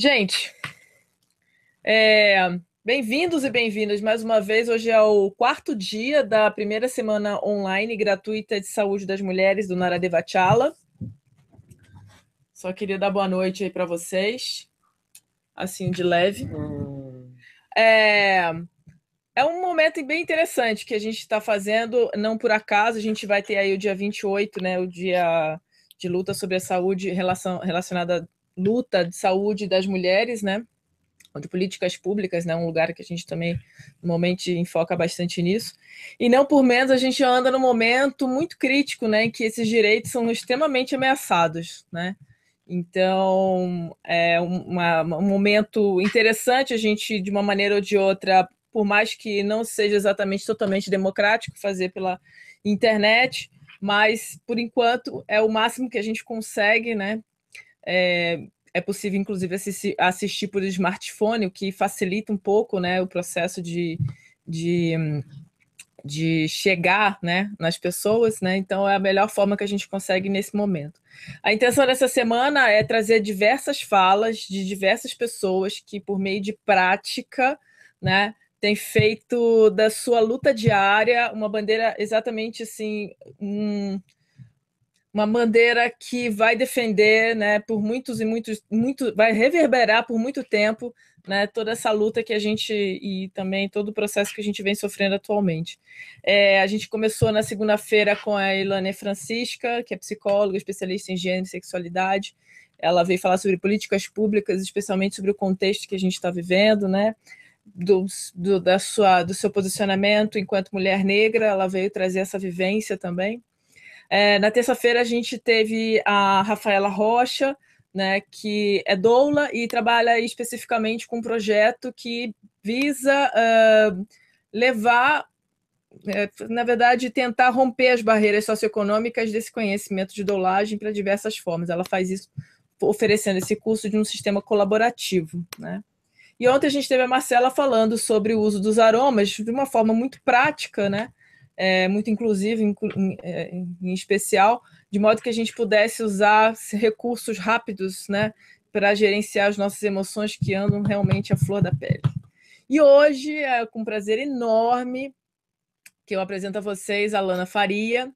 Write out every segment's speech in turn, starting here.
Gente, é, bem-vindos e bem-vindas mais uma vez. Hoje é o quarto dia da primeira semana online gratuita de saúde das mulheres do Naradeva Chala. Só queria dar boa noite aí para vocês, assim de leve. É, é um momento bem interessante que a gente está fazendo, não por acaso, a gente vai ter aí o dia 28, né, o dia de luta sobre a saúde relação, relacionada luta de saúde das mulheres, né? de políticas públicas, né? Um lugar que a gente também normalmente enfoca bastante nisso. E não por menos a gente anda num momento muito crítico, né? Em que esses direitos são extremamente ameaçados, né? Então é uma, um momento interessante a gente, de uma maneira ou de outra, por mais que não seja exatamente totalmente democrático fazer pela internet, mas por enquanto é o máximo que a gente consegue, né? É, é possível, inclusive, assistir, assistir por smartphone, o que facilita um pouco né, o processo de, de, de chegar né, nas pessoas. Né? Então, é a melhor forma que a gente consegue nesse momento. A intenção dessa semana é trazer diversas falas de diversas pessoas que, por meio de prática, né, tem feito da sua luta diária uma bandeira exatamente assim. Um, uma bandeira que vai defender, né, por muitos e muitos, muito, vai reverberar por muito tempo, né, toda essa luta que a gente e também todo o processo que a gente vem sofrendo atualmente. É, a gente começou na segunda-feira com a Ilane Francisca, que é psicóloga, especialista em gênero e sexualidade. Ela veio falar sobre políticas públicas, especialmente sobre o contexto que a gente está vivendo, né? Do, do, da sua, do seu posicionamento enquanto mulher negra, ela veio trazer essa vivência também. É, na terça-feira a gente teve a Rafaela Rocha, né, que é doula e trabalha especificamente com um projeto que visa uh, levar, é, na verdade, tentar romper as barreiras socioeconômicas desse conhecimento de doulagem para diversas formas. Ela faz isso oferecendo esse curso de um sistema colaborativo, né? E ontem a gente teve a Marcela falando sobre o uso dos aromas de uma forma muito prática, né? é, muito inclusivo, em, é, em, em, especial, de modo que a gente pudesse usar recursos rápidos né, para gerenciar as nossas emoções que andam realmente à flor da pele. E hoje é com um prazer enorme que eu apresento a vocês a Lana Faria,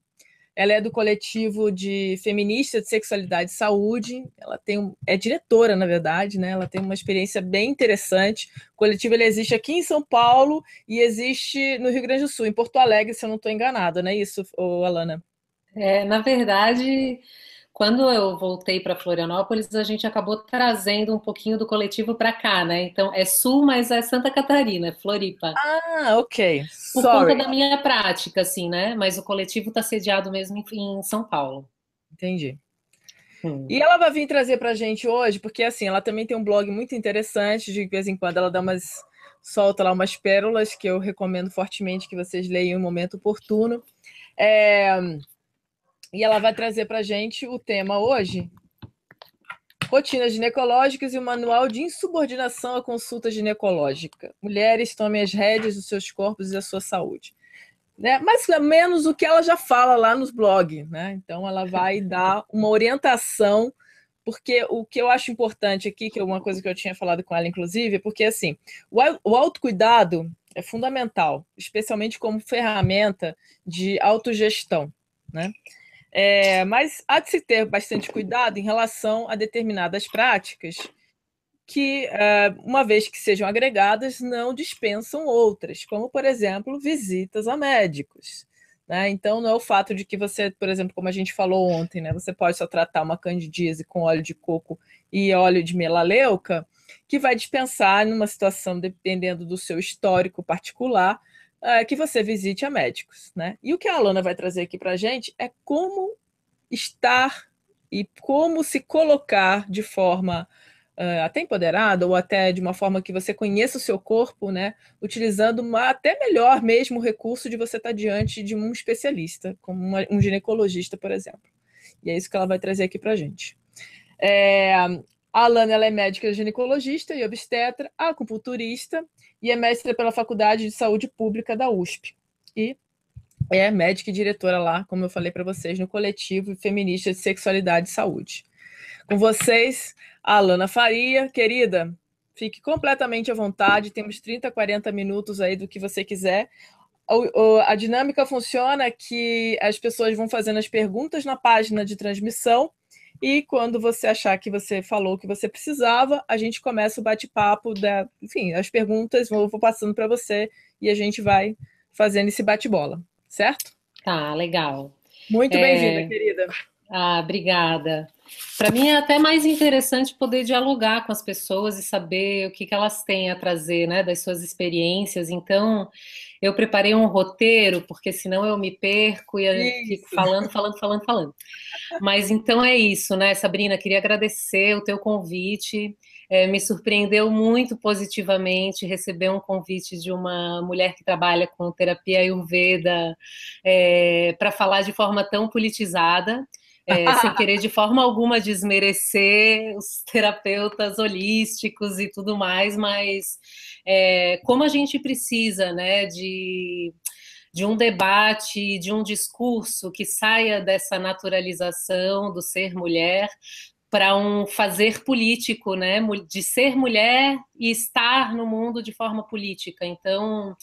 ela é do coletivo de feministas de sexualidade e saúde. Ela tem um, é diretora, na verdade, né? Ela tem uma experiência bem interessante. O coletivo ele existe aqui em São Paulo e existe no Rio Grande do Sul, em Porto Alegre, se eu não estou enganada, não é isso, Alana? É, na verdade, quando eu voltei para Florianópolis, a gente acabou trazendo um pouquinho do coletivo para cá, né? Então é sul, mas é Santa Catarina, é Floripa. Ah, ok. Por Sorry. conta da minha prática, assim, né? Mas o coletivo está sediado mesmo em São Paulo. Entendi. Hum. E ela vai vir trazer para a gente hoje, porque assim, ela também tem um blog muito interessante, de vez em quando ela dá umas solta lá umas pérolas que eu recomendo fortemente que vocês leiam em um momento oportuno. É, e ela vai trazer para a gente o tema hoje: rotinas ginecológicas e o manual de insubordinação à consulta ginecológica. Mulheres tomem as rédeas dos seus corpos e da sua saúde. Né? Mais ou menos o que ela já fala lá nos blogs, né? Então ela vai dar uma orientação, porque o que eu acho importante aqui, que é uma coisa que eu tinha falado com ela, inclusive, é porque assim, o autocuidado é fundamental, especialmente como ferramenta de autogestão. Né? É, mas há de se ter bastante cuidado em relação a determinadas práticas que, é, uma vez que sejam agregadas, não dispensam outras, como, por exemplo, visitas a médicos. Né? Então, não é o fato de que você, por exemplo, como a gente falou ontem, né? você pode só tratar uma candidíase com óleo de coco e óleo de melaleuca, que vai dispensar, numa situação dependendo do seu histórico particular, é, que você visite a médicos. Né? E o que a Alana vai trazer aqui para a gente é como estar e como se colocar de forma uh, até empoderada ou até de uma forma que você conheça o seu corpo, né? Utilizando uma, até melhor mesmo o recurso de você estar diante de um especialista, como uma, um ginecologista, por exemplo. E é isso que ela vai trazer aqui para gente. É, a Alana ela é médica ginecologista e obstetra, acupunturista, e é mestra pela Faculdade de Saúde Pública da USP. E é médica e diretora lá, como eu falei para vocês, no coletivo feminista de sexualidade e saúde. Com vocês, Alana Faria, querida, fique completamente à vontade, temos 30, 40 minutos aí do que você quiser. a dinâmica funciona que as pessoas vão fazendo as perguntas na página de transmissão e quando você achar que você falou o que você precisava, a gente começa o bate-papo, da, enfim, as perguntas eu vou passando para você e a gente vai fazendo esse bate-bola, certo? Tá, legal. Muito é... bem-vinda, querida. Ah, obrigada. Para mim é até mais interessante poder dialogar com as pessoas e saber o que, que elas têm a trazer, né, das suas experiências. Então, eu preparei um roteiro, porque senão eu me perco e eu fico falando, falando, falando, falando. Mas então é isso, né, Sabrina? Queria agradecer o teu convite. É, me surpreendeu muito positivamente receber um convite de uma mulher que trabalha com terapia ayurveda é, para falar de forma tão politizada é, sem querer de forma alguma desmerecer os terapeutas holísticos e tudo mais, mas é, como a gente precisa né, de, de um debate, de um discurso que saia dessa naturalização do ser mulher para um fazer político, né, de ser mulher e estar no mundo de forma política. Então,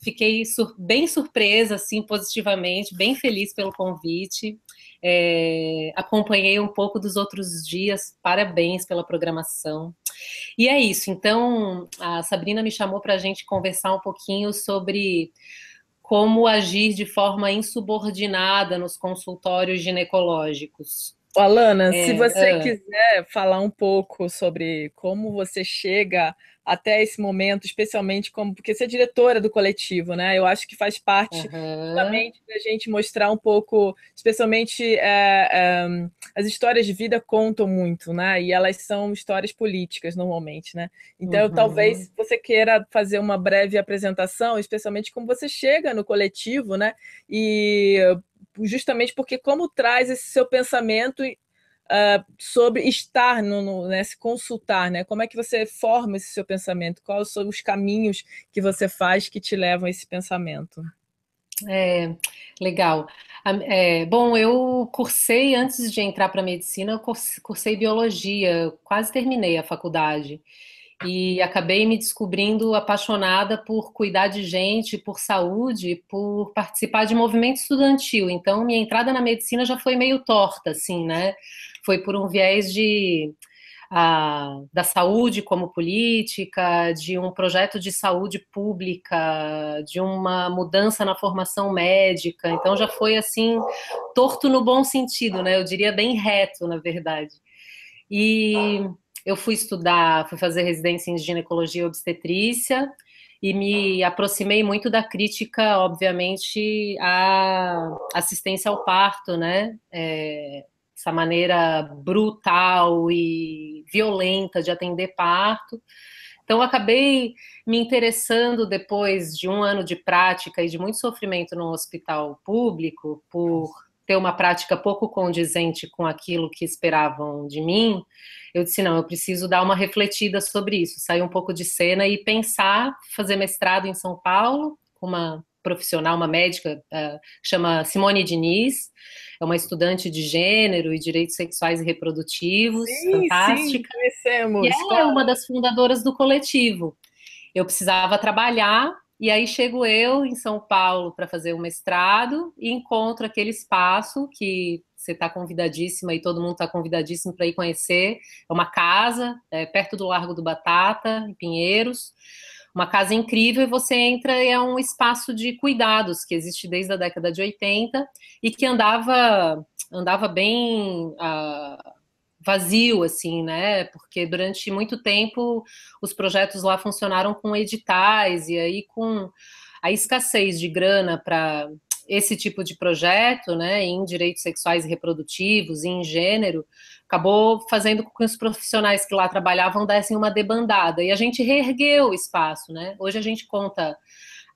fiquei sur bem surpresa, assim, positivamente, bem feliz pelo convite. É, acompanhei um pouco dos outros dias, parabéns pela programação. E é isso, então a Sabrina me chamou para a gente conversar um pouquinho sobre como agir de forma insubordinada nos consultórios ginecológicos. Alana, é, se você ah. quiser falar um pouco sobre como você chega até esse momento, especialmente como porque você é diretora do coletivo, né? Eu acho que faz parte uhum. justamente da gente mostrar um pouco, especialmente é, é, as histórias de vida contam muito, né? E elas são histórias políticas normalmente, né? Então uhum. talvez você queira fazer uma breve apresentação, especialmente como você chega no coletivo, né? E justamente porque como traz esse seu pensamento uh, sobre estar, no, no, né, se consultar, né? Como é que você forma esse seu pensamento? Quais são os caminhos que você faz que te levam a esse pensamento? É, legal. É, bom, eu cursei, antes de entrar para medicina, eu cursei biologia, quase terminei a faculdade e acabei me descobrindo apaixonada por cuidar de gente, por saúde, por participar de movimento estudantil. Então, minha entrada na medicina já foi meio torta, assim, né? Foi por um viés de a, ah, da saúde como política, de um projeto de saúde pública, de uma mudança na formação médica. Então já foi assim, torto no bom sentido, né? Eu diria bem reto, na verdade. E eu fui estudar, fui fazer residência em ginecologia e obstetrícia e me aproximei muito da crítica, obviamente, à assistência ao parto, né? É, essa maneira brutal e violenta de atender parto. Então, acabei me interessando depois de um ano de prática e de muito sofrimento no hospital público por ter uma prática pouco condizente com aquilo que esperavam de mim, eu disse: não, eu preciso dar uma refletida sobre isso, sair um pouco de cena e pensar, fazer mestrado em São Paulo, com uma profissional, uma médica, uh, chama Simone Diniz, é uma estudante de gênero e direitos sexuais e reprodutivos, sim, fantástica. Sim, conhecemos. E ela claro. é uma das fundadoras do coletivo. Eu precisava trabalhar e aí chego eu em São Paulo para fazer o mestrado e encontro aquele espaço que você está convidadíssima e todo mundo está convidadíssimo para ir conhecer. É uma casa é, perto do Largo do Batata, em Pinheiros. Uma casa incrível e você entra e é um espaço de cuidados que existe desde a década de 80 e que andava andava bem uh, vazio, assim, né? Porque durante muito tempo os projetos lá funcionaram com editais e aí com a escassez de grana para esse tipo de projeto, né, em direitos sexuais e reprodutivos, em gênero, acabou fazendo com que os profissionais que lá trabalhavam dessem uma debandada e a gente reergueu o espaço, né? Hoje a gente conta,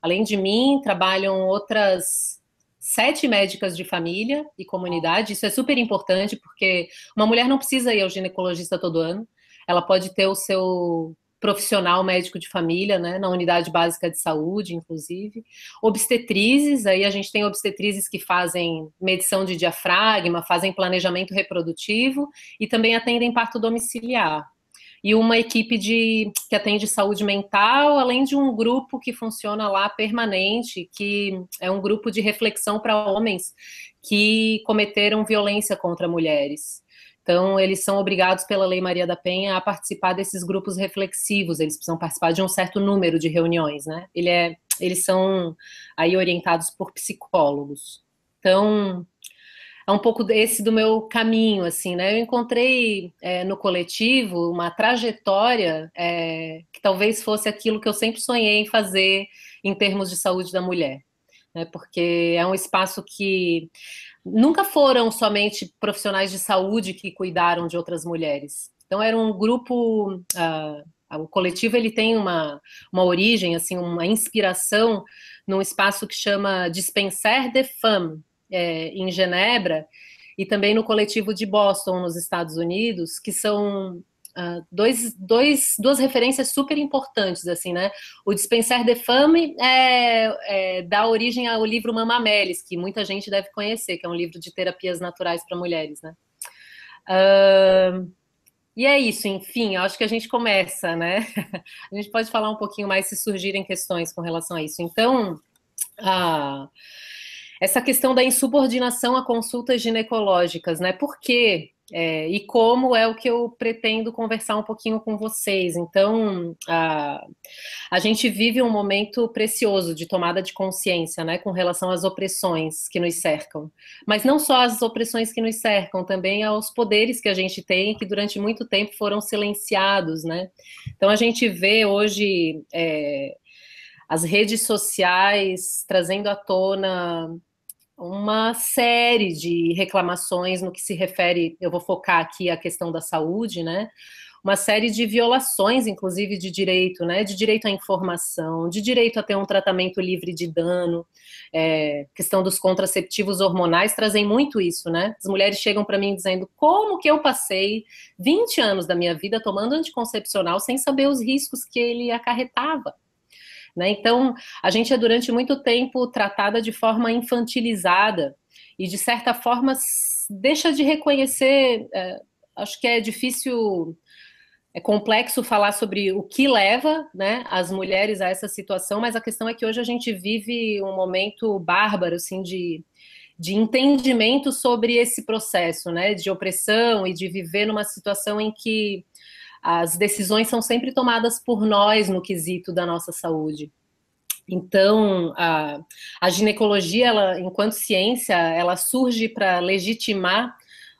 além de mim, trabalham outras sete médicas de família e comunidade. Isso é super importante, porque uma mulher não precisa ir ao ginecologista todo ano. Ela pode ter o seu profissional médico de família, né, na unidade básica de saúde, inclusive. Obstetrizes, aí a gente tem obstetrizes que fazem medição de diafragma, fazem planejamento reprodutivo e também atendem parto domiciliar e uma equipe de, que atende saúde mental, além de um grupo que funciona lá permanente, que é um grupo de reflexão para homens que cometeram violência contra mulheres. Então, eles são obrigados pela Lei Maria da Penha a participar desses grupos reflexivos, eles precisam participar de um certo número de reuniões, né? Ele é, eles são aí orientados por psicólogos. Então, é um pouco esse do meu caminho, assim, né? Eu encontrei é, no coletivo uma trajetória é, que talvez fosse aquilo que eu sempre sonhei em fazer em termos de saúde da mulher, né? Porque é um espaço que nunca foram somente profissionais de saúde que cuidaram de outras mulheres. Então era um grupo uh, o coletivo ele tem uma, uma origem, assim, uma inspiração num espaço que chama Dispenser de Femmes, é, em Genebra e também no coletivo de Boston, nos Estados Unidos, que são Uh, dois, dois, duas referências super importantes, assim, né? O Dispensar de Fame é, é, dá origem ao livro Mamamelis, que muita gente deve conhecer, que é um livro de terapias naturais para mulheres, né? Uh, e é isso, enfim, acho que a gente começa, né? A gente pode falar um pouquinho mais se surgirem questões com relação a isso. Então, uh, essa questão da insubordinação a consultas ginecológicas, né? Por quê? É, e como é o que eu pretendo conversar um pouquinho com vocês. Então, a, a gente vive um momento precioso de tomada de consciência, né, com relação às opressões que nos cercam. Mas não só às opressões que nos cercam, também aos poderes que a gente tem, que durante muito tempo foram silenciados, né. Então, a gente vê hoje é, as redes sociais trazendo à tona uma série de reclamações no que se refere, eu vou focar aqui a questão da saúde, né? Uma série de violações, inclusive, de direito, né? De direito à informação, de direito a ter um tratamento livre de dano. É, questão dos contraceptivos hormonais trazem muito isso, né? As mulheres chegam para mim dizendo como que eu passei 20 anos da minha vida tomando anticoncepcional sem saber os riscos que ele acarretava. Né? Então, a gente é durante muito tempo tratada de forma infantilizada e, de certa forma, deixa de reconhecer. É, acho que é difícil é complexo falar sobre o que leva né, as mulheres a essa situação, mas a questão é que hoje a gente vive um momento bárbaro assim, de, de entendimento sobre esse processo né, de opressão e de viver numa situação em que as decisões são sempre tomadas por nós no quesito da nossa saúde. Então, a, a ginecologia, ela, enquanto ciência, ela surge para legitimar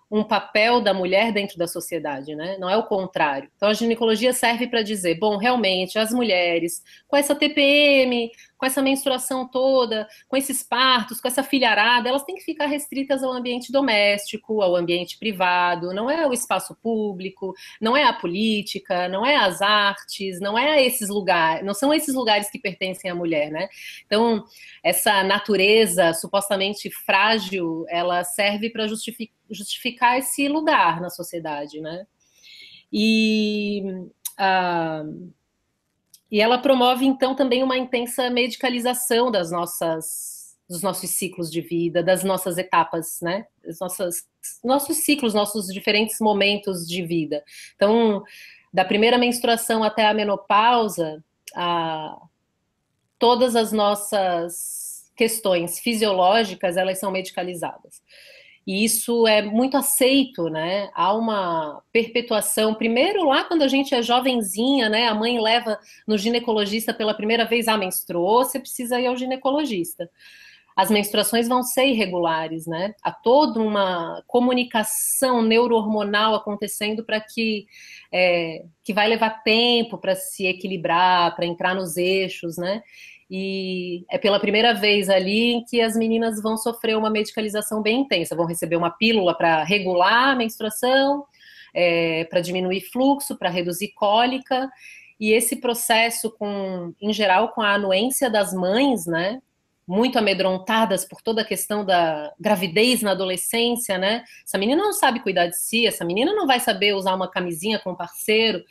um papel da mulher dentro da sociedade, né? Não é o contrário. Então a ginecologia serve para dizer, bom, realmente as mulheres com essa TPM, com essa menstruação toda, com esses partos, com essa filharada, elas têm que ficar restritas ao ambiente doméstico, ao ambiente privado, não é o espaço público, não é a política, não é as artes, não é esses lugares, não são esses lugares que pertencem à mulher, né? Então, essa natureza supostamente frágil, ela serve para justificar, justificar esse lugar na sociedade, né? E uh, e ela promove, então, também uma intensa medicalização das nossas, dos nossos ciclos de vida, das nossas etapas, né? Os nossos, nossos ciclos, nossos diferentes momentos de vida. Então, da primeira menstruação até a menopausa, a, todas as nossas questões fisiológicas, elas são medicalizadas. E isso é muito aceito, né? Há uma perpetuação. Primeiro, lá quando a gente é jovenzinha, né? A mãe leva no ginecologista pela primeira vez, ah, menstruou, você precisa ir ao ginecologista. As menstruações vão ser irregulares, né? Há toda uma comunicação neurohormonal acontecendo para que é, que vai levar tempo para se equilibrar, para entrar nos eixos, né? E é pela primeira vez ali que as meninas vão sofrer uma medicalização bem intensa, vão receber uma pílula para regular a menstruação, é, para diminuir fluxo, para reduzir cólica. E esse processo, com, em geral, com a anuência das mães, né, muito amedrontadas por toda a questão da gravidez na adolescência, né? Essa menina não sabe cuidar de si, essa menina não vai saber usar uma camisinha com o parceiro,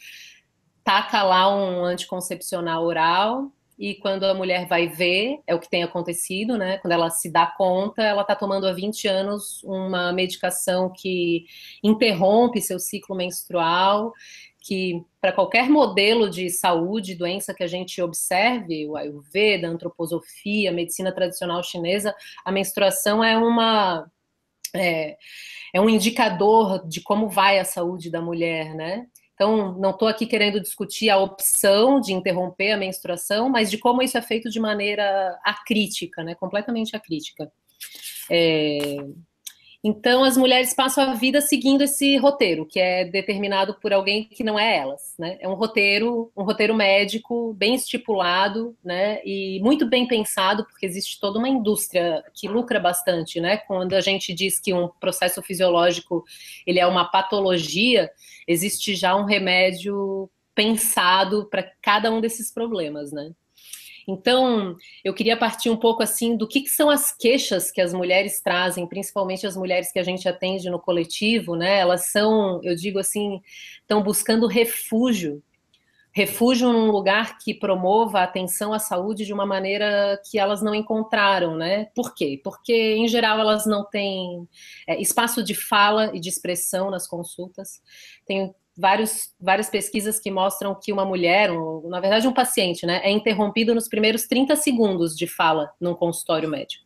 taca lá um anticoncepcional oral e quando a mulher vai ver, é o que tem acontecido, né? Quando ela se dá conta, ela está tomando há 20 anos uma medicação que interrompe seu ciclo menstrual, que para qualquer modelo de saúde, doença que a gente observe, o Ayurveda, a antroposofia, a medicina tradicional chinesa, a menstruação é uma é, é um indicador de como vai a saúde da mulher, né? Então, não estou aqui querendo discutir a opção de interromper a menstruação, mas de como isso é feito de maneira acrítica, né? completamente acrítica. É, então, as mulheres passam a vida seguindo esse roteiro, que é determinado por alguém que não é elas. Né? É um roteiro, um roteiro médico bem estipulado né? e muito bem pensado, porque existe toda uma indústria que lucra bastante. Né? Quando a gente diz que um processo fisiológico ele é uma patologia, existe já um remédio pensado para cada um desses problemas. Né? Então, eu queria partir um pouco assim do que, que, são as queixas que as mulheres trazem, principalmente as mulheres que a gente atende no coletivo, né? Elas são, eu digo assim, estão buscando refúgio. Refúgio num lugar que promova a atenção à saúde de uma maneira que elas não encontraram, né? Por quê? Porque, em geral, elas não têm é, espaço de fala e de expressão nas consultas. Tem vários, várias pesquisas que mostram que uma mulher, ou, na verdade um paciente, né, é interrompido nos primeiros 30 segundos de fala num consultório médico.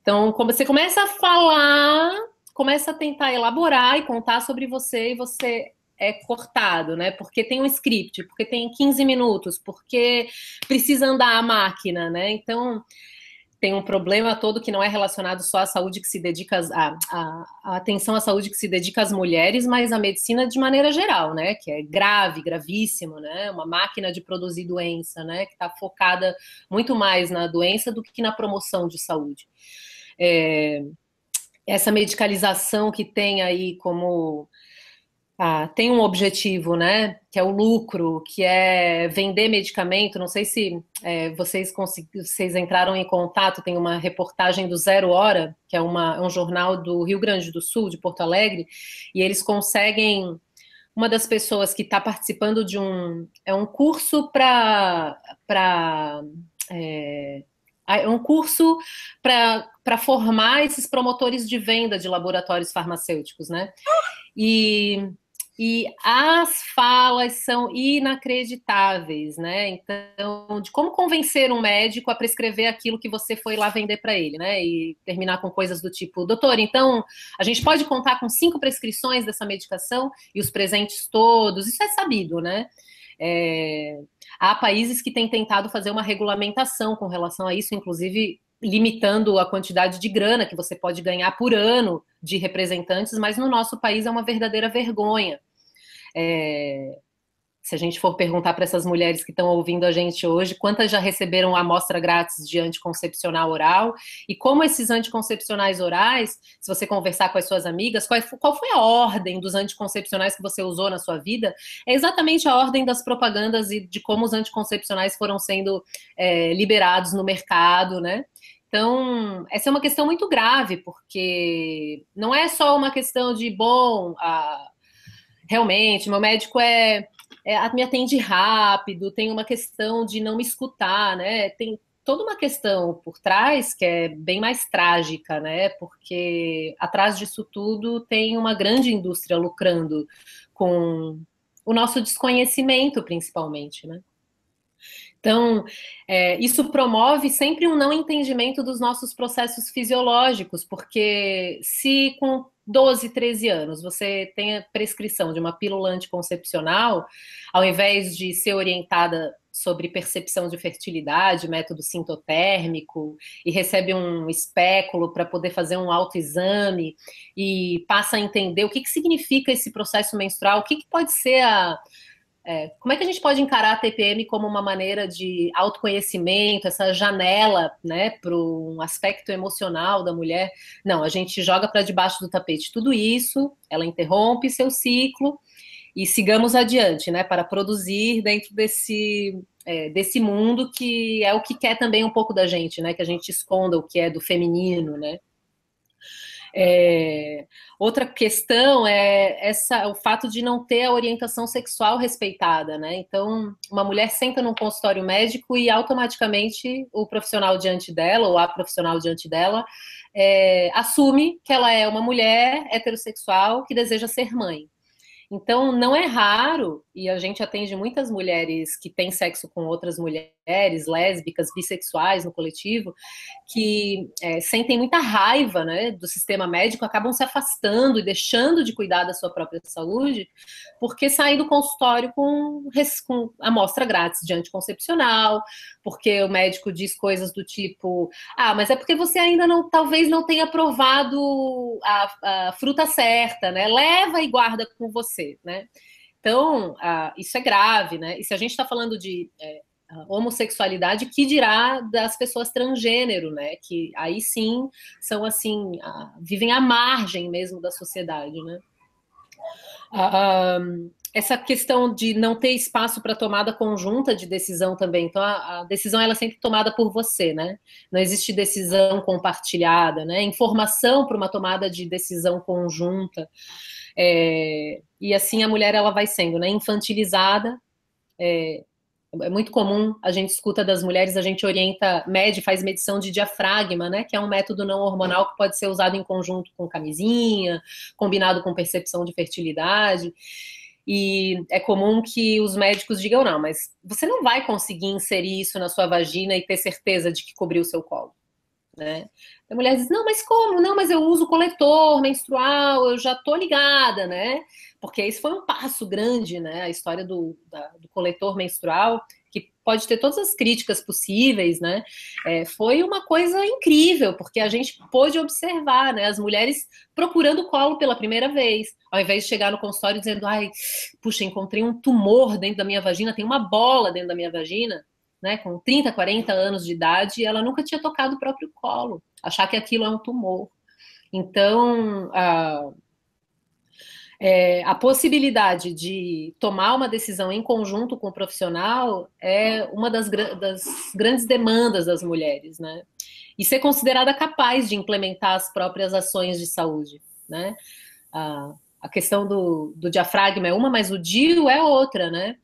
Então, como você começa a falar, começa a tentar elaborar e contar sobre você, e você é cortado, né? Porque tem um script, porque tem 15 minutos, porque precisa andar a máquina, né? Então, tem um problema todo que não é relacionado só à saúde que se dedica a, atenção à saúde que se dedica às mulheres, mas à medicina de maneira geral, né? Que é grave, gravíssimo, né? Uma máquina de produzir doença, né? Que está focada muito mais na doença do que na promoção de saúde. É, essa medicalização que tem aí como ah, tem um objetivo, né? Que é o lucro, que é vender medicamento. Não sei se é, vocês, vocês entraram em contato, tem uma reportagem do Zero Hora, que é uma, é um jornal do Rio Grande do Sul, de Porto Alegre, e eles conseguem uma das pessoas que está participando de um é um curso para para é, é, um curso para formar esses promotores de venda de laboratórios farmacêuticos, né? E e as falas são inacreditáveis, né? Então, de como convencer um médico a prescrever aquilo que você foi lá vender para ele, né? E terminar com coisas do tipo, doutor, então a gente pode contar com cinco prescrições dessa medicação e os presentes todos, isso é sabido, né? É... Há países que têm tentado fazer uma regulamentação com relação a isso, inclusive limitando a quantidade de grana que você pode ganhar por ano de representantes, mas no nosso país é uma verdadeira vergonha. É, se a gente for perguntar para essas mulheres que estão ouvindo a gente hoje, quantas já receberam amostra grátis de anticoncepcional oral e como esses anticoncepcionais orais, se você conversar com as suas amigas, qual, qual foi a ordem dos anticoncepcionais que você usou na sua vida? É exatamente a ordem das propagandas e de como os anticoncepcionais foram sendo é, liberados no mercado, né? Então, essa é uma questão muito grave, porque não é só uma questão de, bom, a, ah, realmente, meu médico é é, me atende rápido, tem uma questão de não me escutar, né? Tem toda uma questão por trás que é bem mais trágica, né? Porque atrás disso tudo tem uma grande indústria lucrando com o nosso desconhecimento, principalmente, né? Então, é, isso promove sempre um não entendimento dos nossos processos fisiológicos, porque se com 12, 13 anos, você tem a prescrição de uma pílula anticoncepcional, ao invés de ser orientada sobre percepção de fertilidade, método sintotérmico, e recebe um espéculo para poder fazer um autoexame e passa a entender o que, que significa esse processo menstrual, o que, que pode ser a, é, como é que a gente pode encarar a TPM como uma maneira de autoconhecimento, essa janela né, para um aspecto emocional da mulher? Não, a gente joga para debaixo do tapete tudo isso, ela interrompe seu ciclo e sigamos adiante né, para produzir dentro desse, é, desse mundo que é o que quer também um pouco da gente, né, que a gente esconda o que é do feminino. Né? É, outra questão é essa, o fato de não ter a orientação sexual respeitada, né? Então, uma mulher senta num consultório médico e automaticamente o profissional diante dela, ou a profissional diante dela, é, assume que ela é uma mulher heterossexual que deseja ser mãe. Então, não é raro e a gente atende muitas mulheres que têm sexo com outras mulheres, lésbicas, bissexuais no coletivo, que é, sentem muita raiva né, do sistema médico, acabam se afastando e deixando de cuidar da sua própria saúde, porque saem do consultório com, com amostra grátis de anticoncepcional, porque o médico diz coisas do tipo: ah, mas é porque você ainda não, talvez não tenha provado a, a fruta certa, né? Leva e guarda com você, né? Então, ah, isso é grave, né? E se a gente está falando de é, homossexualidade, que dirá das pessoas transgênero, né? Que aí sim são assim, vivem à margem mesmo da sociedade, né? Ah, ah, essa questão de não ter espaço para tomada conjunta de decisão também. Então, a, a, decisão ela é sempre tomada por você, né? Não existe decisão compartilhada, né? Informação para uma tomada de decisão conjunta. É, e assim a mulher ela vai sendo né, infantilizada. É, é, muito comum, a gente escuta das mulheres, a gente orienta, mede, faz medição de diafragma, né, que é um método não hormonal que pode ser usado em conjunto com camisinha, combinado com percepção de fertilidade. E é comum que os médicos digam: não, mas você não vai conseguir inserir isso na sua vagina e ter certeza de que cobriu o seu colo né? A mulher diz: não, mas como? Não, mas eu uso coletor menstrual, eu já tô ligada, né? Porque isso foi um passo grande, né? A história do, da, do coletor menstrual, que pode ter todas as críticas possíveis, né? É, foi uma coisa incrível, porque a gente pôde observar, né? As mulheres procurando o colo pela primeira vez, ao invés de chegar no consultório dizendo: ai, puxa, encontrei um tumor dentro da minha vagina, tem uma bola dentro da minha vagina né, com 30, 40 anos de idade, ela nunca tinha tocado o próprio colo, achar que aquilo é um tumor. Então, a, é, a possibilidade de tomar uma decisão em conjunto com o profissional é uma das, das grandes demandas das mulheres, né? E ser considerada capaz de implementar as próprias ações de saúde, né? A, a questão do, do diafragma é uma, mas o DIU é outra, né?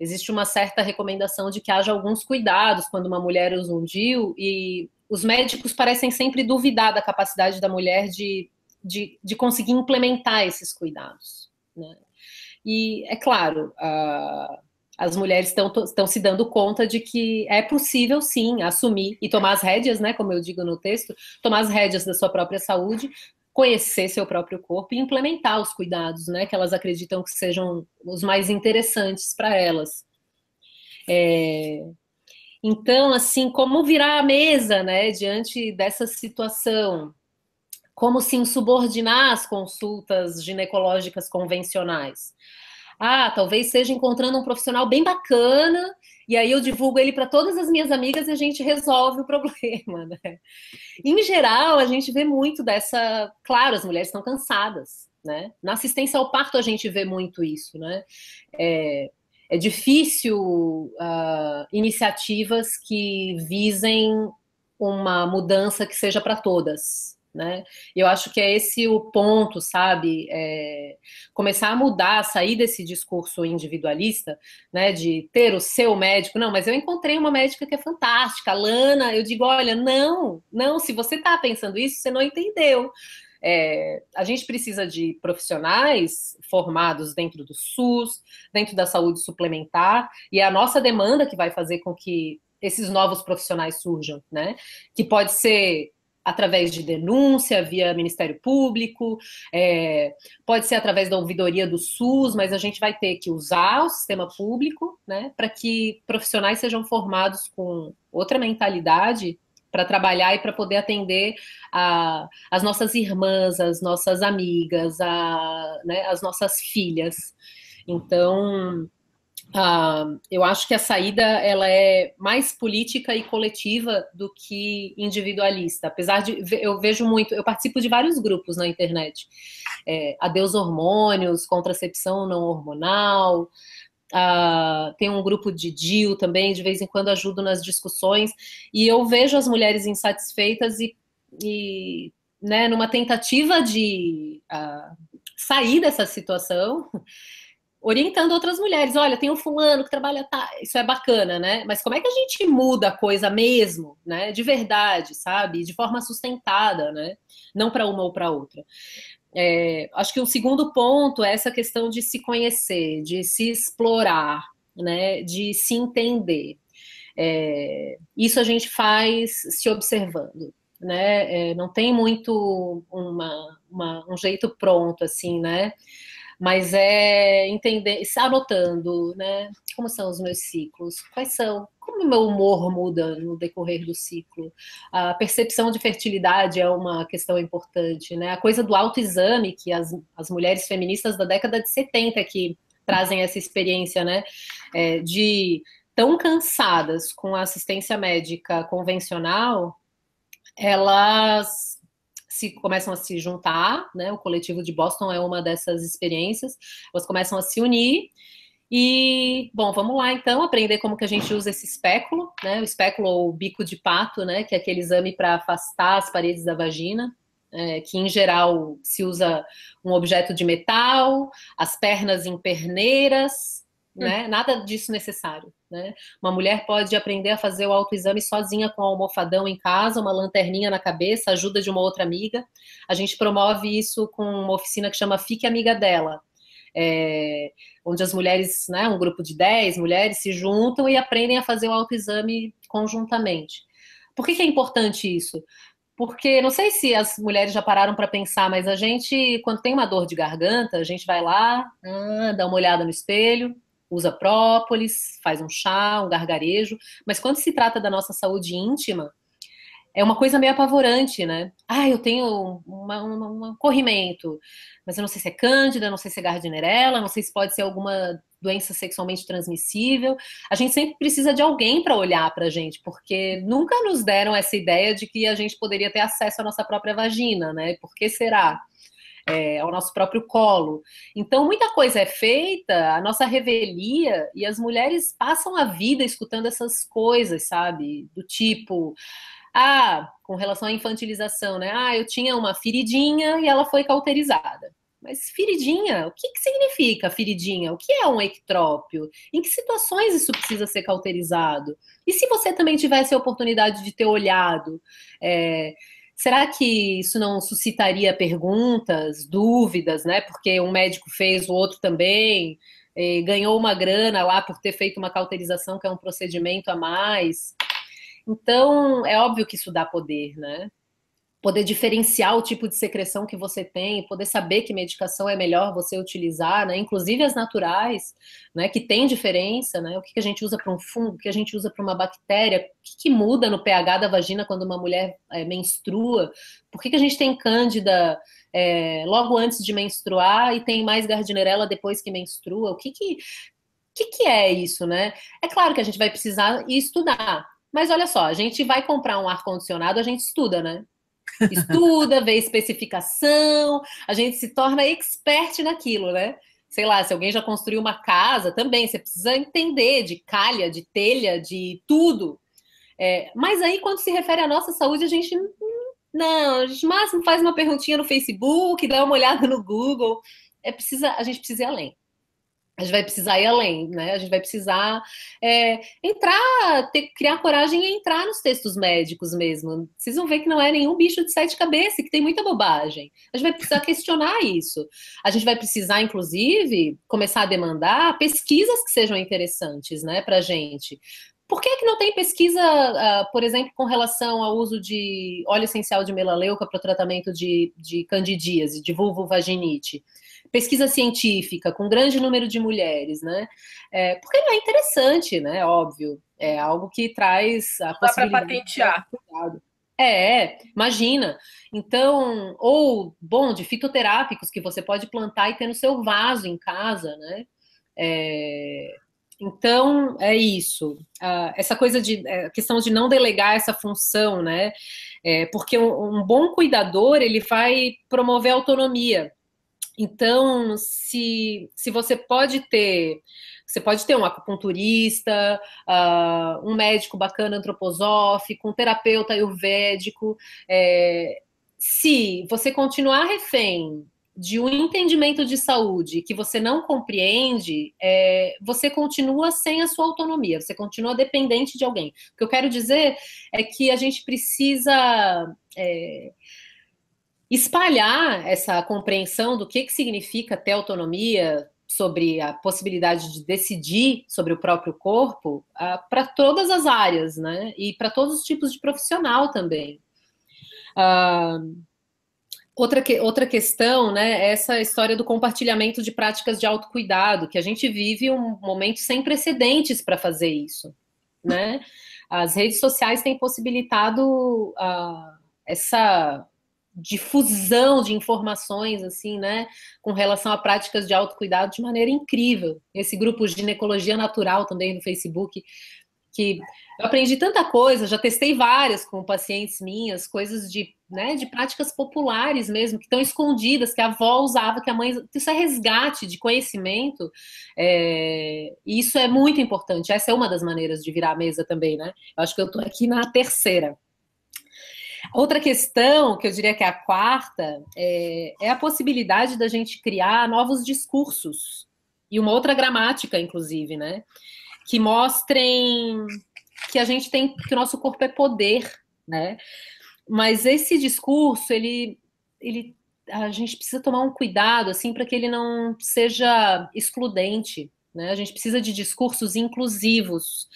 existe uma certa recomendação de que haja alguns cuidados quando uma mulher usa um DIU e os médicos parecem sempre duvidar da capacidade da mulher de, de, de conseguir implementar esses cuidados. Né? E, é claro, uh, as mulheres estão se dando conta de que é possível, sim, assumir e tomar as rédeas, né, como eu digo no texto, tomar as rédeas da sua própria saúde, conhecer seu próprio corpo e implementar os cuidados, né, que elas acreditam que sejam os mais interessantes para elas. É... Então, assim, como virar a mesa, né, diante dessa situação? Como se insubordinar às consultas ginecológicas convencionais? Ah, talvez seja encontrando um profissional bem bacana e aí eu divulgo ele para todas as minhas amigas e a gente resolve o problema. Né? Em geral, a gente vê muito dessa. Claro, as mulheres estão cansadas. Né? Na assistência ao parto a gente vê muito isso, né? É, é difícil uh, iniciativas que visem uma mudança que seja para todas né? Eu acho que é esse o ponto, sabe? É começar a mudar, sair desse discurso individualista, né? De ter o seu médico. Não, mas eu encontrei uma médica que é fantástica, Lana. Eu digo, olha, não, não. Se você está pensando isso, você não entendeu. É, a gente precisa de profissionais formados dentro do SUS, dentro da saúde suplementar, e é a nossa demanda que vai fazer com que esses novos profissionais surjam, né? Que pode ser através de denúncia via Ministério Público, é, pode ser através da ouvidoria do SUS, mas a gente vai ter que usar o sistema público né, para que profissionais sejam formados com outra mentalidade para trabalhar e para poder atender a, as nossas irmãs, as nossas amigas, a, né, as nossas filhas. Então, ah, eu acho que a saída ela é mais política e coletiva do que individualista. Apesar de eu vejo muito, eu participo de vários grupos na internet. É, adeus hormônios, contracepção não hormonal. Ah, tem um grupo de Dio também, de vez em quando ajudo nas discussões. E eu vejo as mulheres insatisfeitas e, e né, numa tentativa de ah, sair dessa situação orientando outras mulheres. Olha, tem um fulano que trabalha, tá, isso é bacana, né? Mas como é que a gente muda a coisa mesmo, né? De verdade, sabe? De forma sustentada, né? Não para uma ou para outra. É, acho que o segundo ponto é essa questão de se conhecer, de se explorar, né? De se entender. É, isso a gente faz se observando. Né? É, não tem muito uma, uma, um jeito pronto assim, né? mas é entender, anotando, né? Como são os meus ciclos? Quais são? Como o meu humor muda no decorrer do ciclo? A percepção de fertilidade é uma questão importante, né? A coisa do autoexame que as, as mulheres feministas da década de 70 que trazem essa experiência, né? É, de tão cansadas com a assistência médica convencional, elas se começam a se juntar, né? O coletivo de Boston é uma dessas experiências. Elas começam a se unir e, bom, vamos lá então aprender como que a gente usa esse espéculo, né? O espéculo ou bico de pato, né? Que é aquele exame para afastar as paredes da vagina. É, que em geral se usa um objeto de metal, as pernas em perneiras, Hum. né? Nada disso necessário, né? Uma mulher pode aprender a fazer o autoexame sozinha com um almofadão em casa, uma lanterninha na cabeça, ajuda de uma outra amiga. A gente promove isso com uma oficina que chama Fique Amiga Dela, é, onde as mulheres, né, um grupo de 10 mulheres se juntam e aprendem a fazer o autoexame conjuntamente. Por que, que é importante isso? Porque não sei se as mulheres já pararam para pensar, mas a gente, quando tem uma dor de garganta, a gente vai lá, ah, dá uma olhada no espelho, usa própolis, faz um chá, um gargarejo, mas quando se trata da nossa saúde íntima, é uma coisa meio apavorante, né? Ah, eu tenho uma, uma, um corrimento, mas eu não sei se é cândida, não sei se é gardnerella, não sei se pode ser alguma doença sexualmente transmissível. A gente sempre precisa de alguém para olhar para a gente, porque nunca nos deram essa ideia de que a gente poderia ter acesso à nossa própria vagina, né? Por que será? é, ao nosso próprio colo. Então, muita coisa é feita, a nossa revelia, e as mulheres passam a vida escutando essas coisas, sabe? Do tipo. Ah, com relação à infantilização, né? Ah, eu tinha uma feridinha e ela foi cauterizada. Mas feridinha, o que, que significa feridinha? O que é um ectrópio? Em que situações isso precisa ser cauterizado? E se você também tivesse a oportunidade de ter olhado? É, Será que isso não suscitaria perguntas, dúvidas, né? Porque um médico fez, o outro também, ganhou uma grana lá por ter feito uma cauterização, que é um procedimento a mais. Então, é óbvio que isso dá poder, né? poder diferenciar o tipo de secreção que você tem, poder saber que medicação é melhor você utilizar, né? Inclusive as naturais, né? Que tem diferença, né? O que, a gente usa para um fungo, o que a gente usa para uma bactéria, o que, que, muda no pH da vagina quando uma mulher é, menstrua, por que, que a gente tem cândida é, logo antes de menstruar e tem mais gardnerella depois que menstrua, o que que... O que, que é isso, né? É claro que a gente vai precisar estudar, mas olha só, a gente vai comprar um ar-condicionado, a gente estuda, né? Estuda, vê especificação, a gente se torna expert naquilo, né? Sei lá, se alguém já construiu uma casa também, você precisa entender de calha, de telha, de tudo. É, mas aí, quando se refere à nossa saúde, a gente não, a gente máximo faz uma perguntinha no Facebook, dá uma olhada no Google. É precisa, a gente precisa ir além a gente vai precisar ir além, né? A gente vai precisar é, entrar, ter, criar coragem e entrar nos textos médicos mesmo. Vocês vão ver que não é nenhum bicho de sete cabeças, que tem muita bobagem. A gente vai precisar questionar isso. A gente vai precisar, inclusive, começar a demandar pesquisas que sejam interessantes, né, pra gente. Por que, que não tem pesquisa, uh, por exemplo, com relação ao uso de óleo essencial de melaleuca para o tratamento de, de candidíase, de vulvovaginite? vaginite? pesquisa científica com um grande número de mulheres, né? É, porque é interessante, né? Óbvio, é algo que traz a Dá possibilidade. Dá patentear. De... É, imagina. Então, ou bom de fitoterápicos que você pode plantar e ter no seu vaso em casa, né? É, então, é isso. Ah, essa coisa de é, A questão de não delegar essa função, né? É, porque um, um, bom cuidador ele vai promover autonomia. Então, se, se você pode ter, você pode ter um acupunturista, uh, um médico bacana antroposófico, um terapeuta ayurvédico, é, se você continuar refém de um entendimento de saúde que você não compreende, é, você continua sem a sua autonomia, você continua dependente de alguém. O que eu quero dizer é que a gente precisa. É, espalhar essa compreensão do que, que significa ter autonomia sobre a possibilidade de decidir sobre o próprio corpo uh, ah, para todas as áreas, né? E para todos os tipos de profissional também. Uh, outra, que, outra questão, né? É essa história do compartilhamento de práticas de autocuidado, que a gente vive um momento sem precedentes para fazer isso, né? As redes sociais têm possibilitado uh, essa difusão de informações, assim, né, com relação a práticas de autocuidado de maneira incrível. Esse grupo Ginecologia Natural também no Facebook, que eu aprendi tanta coisa, já testei várias com pacientes minhas, coisas de, né, de práticas populares mesmo, que estão escondidas, que a avó usava, que a mãe. Isso é resgate de conhecimento, é, e isso é muito importante. Essa é uma das maneiras de virar a mesa também, né? Eu acho que eu estou aqui na terceira. Outra questão, que eu diria que é a quarta, é, é a possibilidade da gente criar novos discursos e uma outra gramática, inclusive, né? Que mostrem que a gente tem, que o nosso corpo é poder, né? Mas esse discurso, ele, ele a gente precisa tomar um cuidado, assim, para que ele não seja excludente, né? A gente precisa de discursos inclusivos.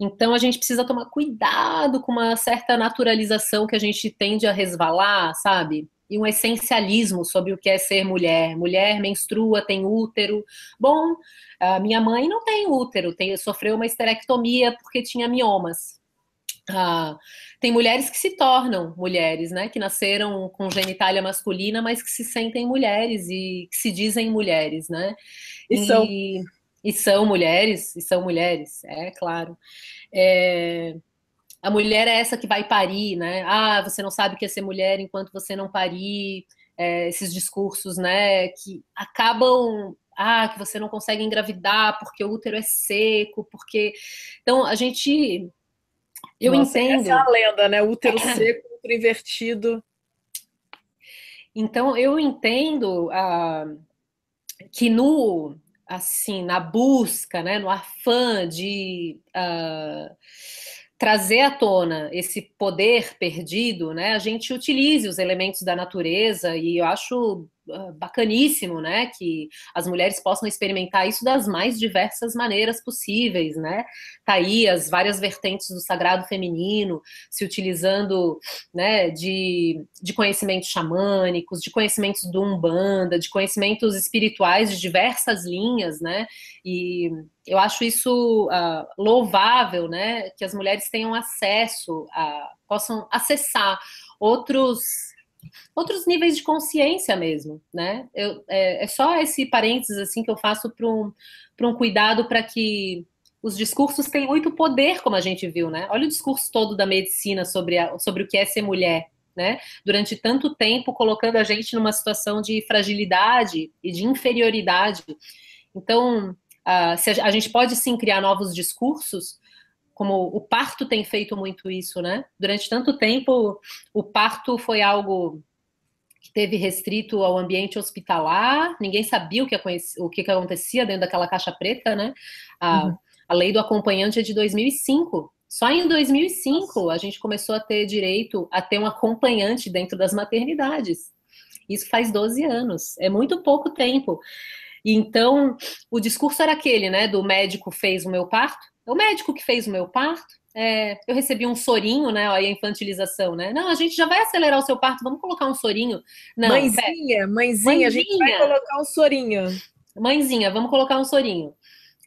Então a gente precisa tomar cuidado com uma certa naturalização que a gente tende a resvalar, sabe? E um essencialismo sobre o que é ser mulher. Mulher menstrua, tem útero. Bom, a minha mãe não tem útero, tem, sofreu uma esterectomia porque tinha miomas. Ah, tem mulheres que se tornam mulheres, né? Que nasceram com genitália masculina, mas que se sentem mulheres e que se dizem mulheres, né? E, e são e são mulheres, e são mulheres, é claro. É, a mulher é essa que vai parir, né? Ah, você não sabe o que é ser mulher enquanto você não parir. É, esses discursos, né, que acabam ah, que você não consegue engravidar porque o útero é seco, porque então a gente eu Nossa, entendo. Essa é a lenda, né? Útero seco, útero invertido. Então eu entendo ah, que no assim, na busca, né, no afã de uh, trazer à tona esse poder perdido, né, a gente utilize os elementos da natureza e eu acho ah, bacaníssimo, né? Que as mulheres possam experimentar isso das mais diversas maneiras possíveis, né? Tá aí as várias vertentes do sagrado feminino, se utilizando, né, de, de conhecimentos xamânicos, de conhecimentos do Umbanda, de conhecimentos espirituais de diversas linhas, né? E eu acho isso uh, louvável, né? Que as mulheres tenham acesso a, possam acessar outros outros níveis de consciência mesmo, né? Eu, é, é só esse parênteses assim que eu faço para um, um cuidado para que os discursos têm muito poder, como a gente viu, né? Olha o discurso todo da medicina sobre, a, sobre o que é ser mulher, né? Durante tanto tempo, colocando a gente numa situação de fragilidade e de inferioridade. Então, uh, a, a gente pode sim criar novos discursos, como o parto tem feito muito isso, né? Durante tanto tempo, o parto foi algo que teve restrito ao ambiente hospitalar, ninguém sabia o que, o que acontecia dentro daquela caixa preta, né? A, uhum. a lei do acompanhante é de 2005. Só em 2005 a gente começou a ter direito a ter um acompanhante dentro das maternidades. Isso faz 12 anos, é muito pouco tempo. Então, o discurso era aquele, né? Do médico fez o meu parto, o médico que fez o meu parto, é, eu recebi um sorinho, né? Olha a infantilização, né? Não, a gente já vai acelerar o seu parto, vamos colocar um sorinho. Não, mãezinha, mãezinha, mãezinha, a gente vai colocar um sorinho. Mãezinha, vamos colocar um sorinho.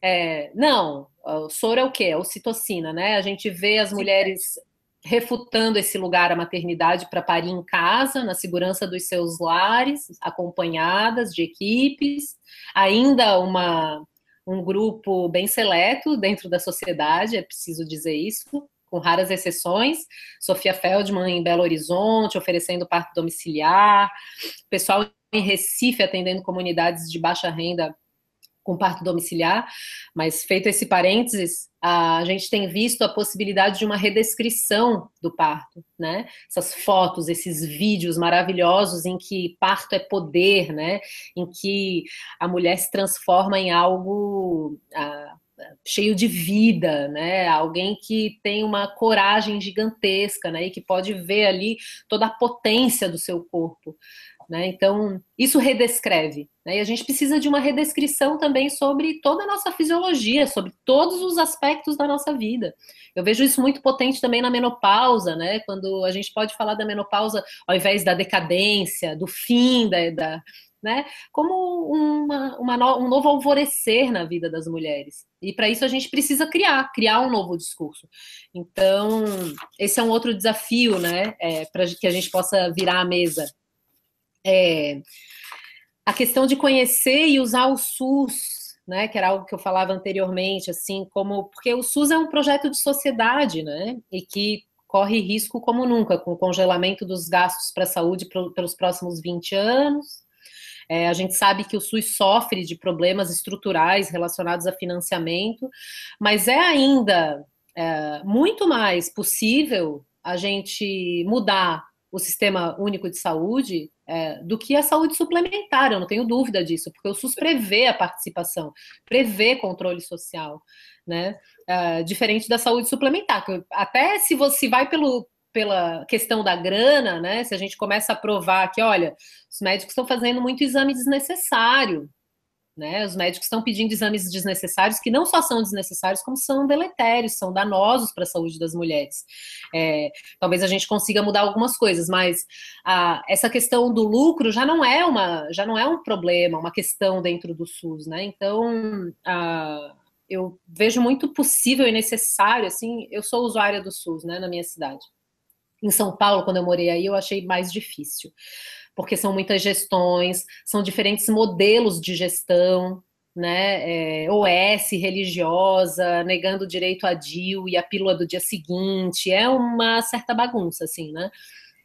É, não, o soro é o quê? É citocina né? A gente vê as Sim. mulheres refutando esse lugar a maternidade para parir em casa, na segurança dos seus lares, acompanhadas de equipes. Ainda uma um grupo bem seleto dentro da sociedade, é preciso dizer isso, com raras exceções. Sofia Feldman em Belo Horizonte oferecendo parto domiciliar, pessoal em Recife atendendo comunidades de baixa renda com parto domiciliar, mas feito esse parênteses, a gente tem visto a possibilidade de uma redescrição do parto, né? Essas fotos, esses vídeos maravilhosos em que parto é poder, né? Em que a mulher se transforma em algo ah, cheio de vida, né? Alguém que tem uma coragem gigantesca, né? E que pode ver ali toda a potência do seu corpo né? Então, isso redescreve. Né? E a gente precisa de uma redescrição também sobre toda a nossa fisiologia, sobre todos os aspectos da nossa vida. Eu vejo isso muito potente também na menopausa, né? Quando a gente pode falar da menopausa ao invés da decadência, do fim da, da né? Como uma, uma no, um novo alvorecer na vida das mulheres. E para isso a gente precisa criar, criar um novo discurso. Então, esse é um outro desafio, né? É, para que a gente possa virar a mesa é, a questão de conhecer e usar o SUS, né, que era algo que eu falava anteriormente, assim, como porque o SUS é um projeto de sociedade, né, e que corre risco como nunca, com o congelamento dos gastos para a saúde pro, pelos próximos 20 anos. É, a gente sabe que o SUS sofre de problemas estruturais relacionados a financiamento, mas é ainda é, muito mais possível a gente mudar o Sistema Único de Saúde é, do que a saúde suplementar, eu não tenho dúvida disso, porque o SUS prevê a participação, prevê controle social, né? É, diferente da saúde suplementar, que até se você vai pelo, pela questão da grana, né? Se a gente começa a provar que, olha, os médicos estão fazendo muito exame desnecessário, né? Os médicos estão pedindo exames desnecessários que não só são desnecessários, como são deletérios, são danosos para a saúde das mulheres. É, talvez a gente consiga mudar algumas coisas, mas a, essa questão do lucro já não é uma, já não é um problema, uma questão dentro do SUS, né? Então a, eu vejo muito possível e necessário, assim, eu sou usuária do SUS, né, na minha cidade. Em São Paulo, quando eu morei aí, eu achei mais difícil porque são muitas gestões, são diferentes modelos de gestão, né? É, OS religiosa, negando o direito a DIL e a pílula do dia seguinte, é uma certa bagunça, assim, né?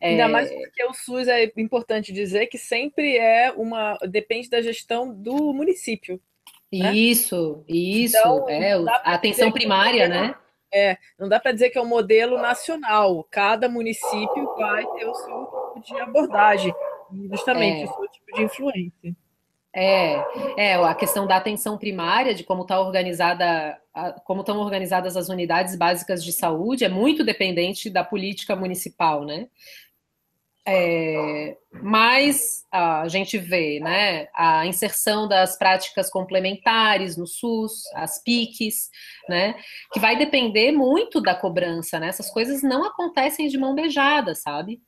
É... Ainda mais porque o SUS é importante dizer que sempre é uma. depende da gestão do município. Né? Isso, isso. Então, é, a atenção é primária, né? É, não dá para dizer que é um modelo nacional. Cada município vai ter o seu tipo de abordagem. Justamente, é. esse é tipo de influência. É, é, a questão da atenção primária, de como está organizada, como estão organizadas as unidades básicas de saúde, é muito dependente da política municipal, né? É, mas a gente vê né, a inserção das práticas complementares no SUS, as PICs, né, que vai depender muito da cobrança. Né? Essas coisas não acontecem de mão beijada, sabe?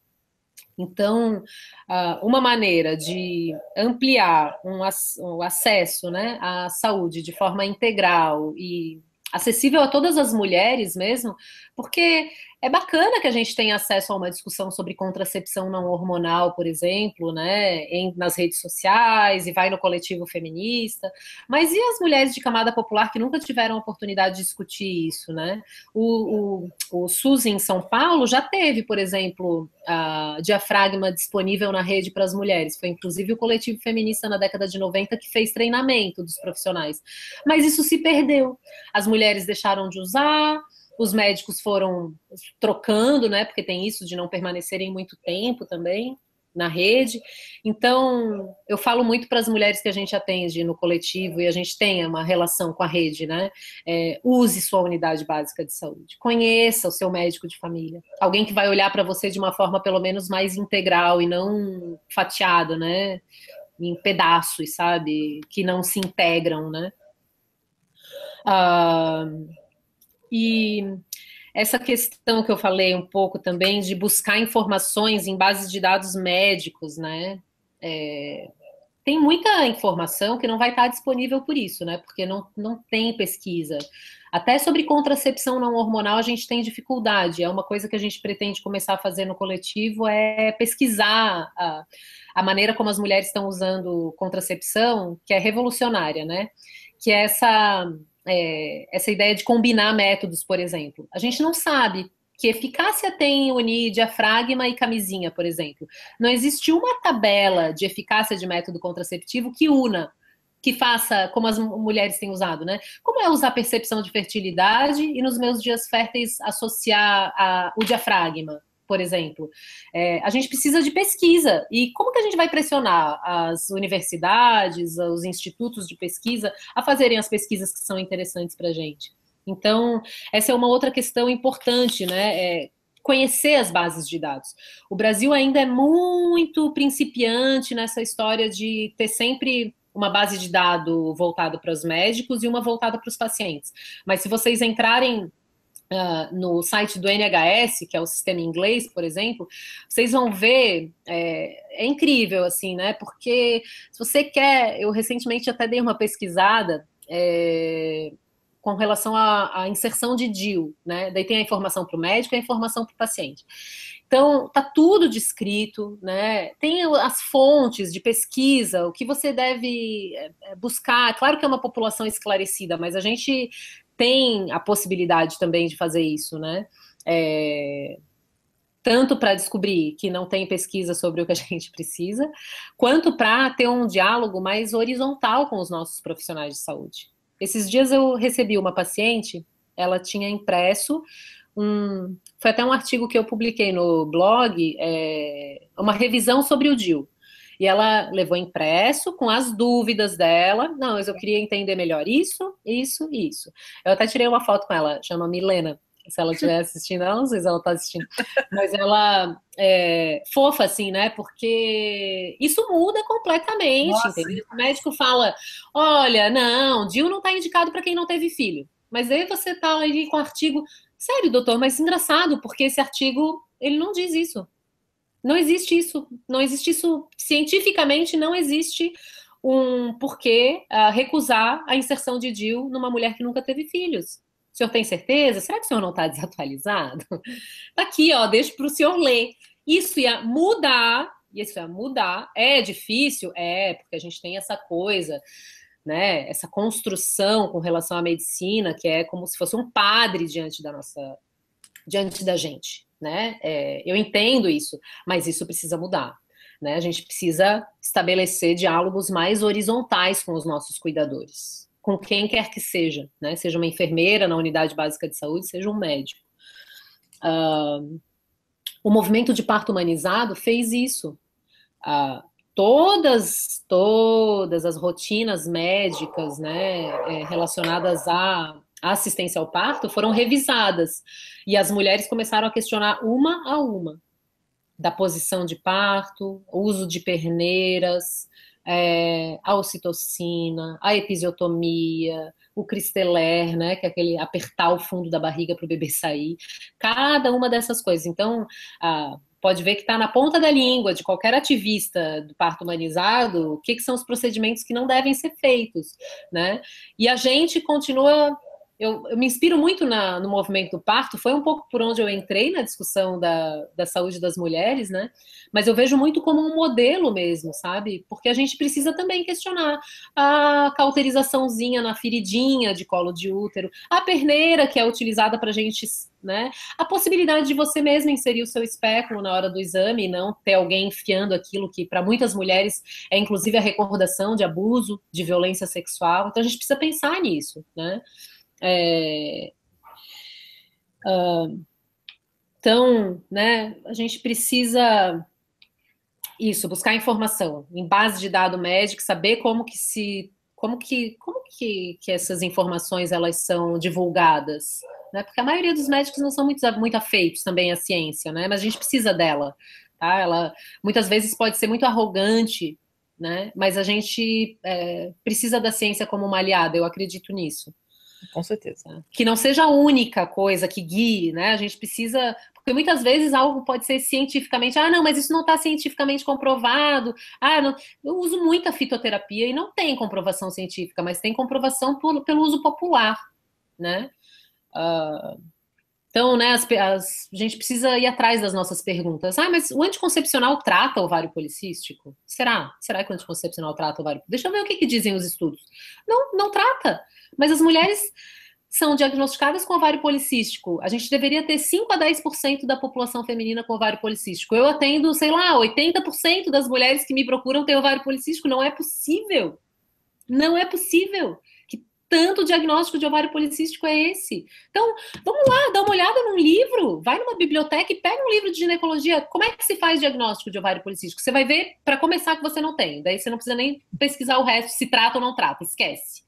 Então, ah, uma maneira de ampliar um, o acesso né, à saúde de forma integral e acessível a todas as mulheres mesmo, porque é bacana que a gente tenha acesso a uma discussão sobre contracepção não hormonal, por exemplo, né, em, nas redes sociais e vai no coletivo feminista. Mas e as mulheres de camada popular que nunca tiveram a oportunidade de discutir isso, né? O, o, o SUS em São Paulo já teve, por exemplo, a diafragma disponível na rede para as mulheres. Foi inclusive o coletivo feminista na década de 90 que fez treinamento dos profissionais. Mas isso se perdeu. As mulheres deixaram de usar os médicos foram trocando, né? Porque tem isso de não permanecerem muito tempo também na rede. Então, eu falo muito para as mulheres que a gente atende no coletivo e a gente tem uma relação com a rede, né? É, use sua unidade básica de saúde, conheça o seu médico de família, alguém que vai olhar para você de uma forma pelo menos mais integral e não fatiada, né? Em pedaços, sabe? Que não se integram, né? Ah, e essa questão que eu falei um pouco também de buscar informações em bases de dados médicos, né? É, tem muita informação que não vai estar disponível por isso, né? Porque não, não tem pesquisa. Até sobre contracepção não hormonal a gente tem dificuldade. É uma coisa que a gente pretende começar a fazer no coletivo é pesquisar a, a maneira como as mulheres estão usando contracepção, que é revolucionária, né? Que é essa é, essa ideia de combinar métodos, por exemplo. A gente não sabe que eficácia tem unir diafragma e camisinha, por exemplo. Não existe uma tabela de eficácia de método contraceptivo que una, que faça como as mulheres têm usado, né? Como é usar percepção de fertilidade e nos meus dias férteis associar a, o diafragma? por exemplo. É, a gente precisa de pesquisa. E como que a gente vai pressionar as universidades, os institutos de pesquisa a fazerem as pesquisas que são interessantes para a gente? Então, essa é uma outra questão importante, né? É conhecer as bases de dados. O Brasil ainda é muito principiante nessa história de ter sempre uma base de dado voltada para os médicos e uma voltada para os pacientes. Mas se vocês entrarem Uh, no site do NHS, que é o sistema inglês, por exemplo, vocês vão ver, é, é, incrível, assim, né? Porque se você quer, eu recentemente até dei uma pesquisada é, com relação à, à, inserção de DIL, né? Daí tem a informação para o médico e a informação para o paciente. Então, tá tudo descrito, né? Tem as fontes de pesquisa, o que você deve é, é, buscar. Claro que é uma população esclarecida, mas a gente tem a possibilidade também de fazer isso, né? É, tanto para descobrir que não tem pesquisa sobre o que a gente precisa, quanto para ter um diálogo mais horizontal com os nossos profissionais de saúde. Esses dias eu recebi uma paciente, ela tinha impresso um, foi até um artigo que eu publiquei no blog, é, uma revisão sobre o DIL. E ela levou impresso com as dúvidas dela. Não, mas eu queria entender melhor isso, isso e isso. Eu até tirei uma foto com ela, chama Milena. Se ela estiver assistindo, ela não sei se ela está assistindo, mas ela é fofa, assim, né? Porque isso muda completamente. Nossa, o médico fala: olha, não, DIO não está indicado para quem não teve filho. Mas aí você está ali com o artigo. Sério, doutor, mas engraçado, porque esse artigo ele não diz isso. Não existe isso, não existe isso cientificamente, não existe um porquê uh, recusar a inserção de DIL numa mulher que nunca teve filhos. O senhor tem certeza? Será que o senhor não está desatualizado? Está aqui, ó, deixa para o senhor ler. Isso ia mudar, isso ia mudar. É difícil? É, porque a gente tem essa coisa, né? Essa construção com relação à medicina, que é como se fosse um padre diante da nossa. diante da gente né? É, eu entendo isso, mas isso precisa mudar. Né? A gente precisa estabelecer diálogos mais horizontais com os nossos cuidadores, com quem quer que seja, né? Seja uma enfermeira na unidade básica de saúde, seja um médico. Uh, o movimento de parto humanizado fez isso. Uh, todas, todas as rotinas médicas, né, é, relacionadas a a assistência ao parto foram revisadas e as mulheres começaram a questionar uma a uma da posição de parto, uso de perneiras, é, a ocitocina, a episiotomia, o cristeler, né, que é aquele apertar o fundo da barriga para o bebê sair, cada uma dessas coisas. Então, ah, pode ver que está na ponta da língua de qualquer ativista do parto humanizado o que, que são os procedimentos que não devem ser feitos, né? E a gente continua eu, eu me inspiro muito na, no movimento do parto, foi um pouco por onde eu entrei na discussão da, da saúde das mulheres, né? Mas eu vejo muito como um modelo mesmo, sabe? Porque a gente precisa também questionar a cauterizaçãozinha na feridinha de colo de útero, a perneira que é utilizada para a gente né? A possibilidade de você mesmo inserir o seu espéculo na hora do exame e não ter alguém enfiando aquilo que para muitas mulheres é inclusive a recordação de abuso, de violência sexual. Então a gente precisa pensar nisso, né? é, uh, né? A gente precisa isso, buscar informação em base de dado médico, saber como que se, como que, como que, que essas informações elas são divulgadas, né? Porque a maioria dos médicos não são muito, muito afeitos também à ciência, né? Mas a gente precisa dela, tá? Ela muitas vezes pode ser muito arrogante, né? Mas a gente é, precisa da ciência como uma aliada, eu acredito nisso. Com certeza. Né? Que não seja a única coisa que guie, né? A gente precisa. Porque muitas vezes algo pode ser cientificamente, ah, não, mas isso não está cientificamente comprovado. Ah, não... eu uso muita fitoterapia e não tem comprovação científica, mas tem comprovação por, pelo uso popular, né? Uh, então, né, as, as, a gente precisa ir atrás das nossas perguntas. Ah, mas o anticoncepcional trata o ovário policístico? Será? Será que o anticoncepcional trata o ovário? Deixa eu ver o que, que dizem os estudos. Não, não trata. Mas as mulheres são diagnosticadas com ovário policístico. A gente deveria ter 5 a 10% da população feminina com ovário policístico. Eu atendo, sei lá, 80% das mulheres que me procuram têm ovário policístico. Não é possível. Não é possível tanto diagnóstico de ovário policístico é esse? Então, vamos lá, dá uma olhada num livro, vai numa biblioteca e pega um livro de ginecologia. Como é que se faz diagnóstico de ovário policístico? Você vai ver, para começar, que você não tem. Daí você não precisa nem pesquisar o resto, se trata ou não trata, esquece.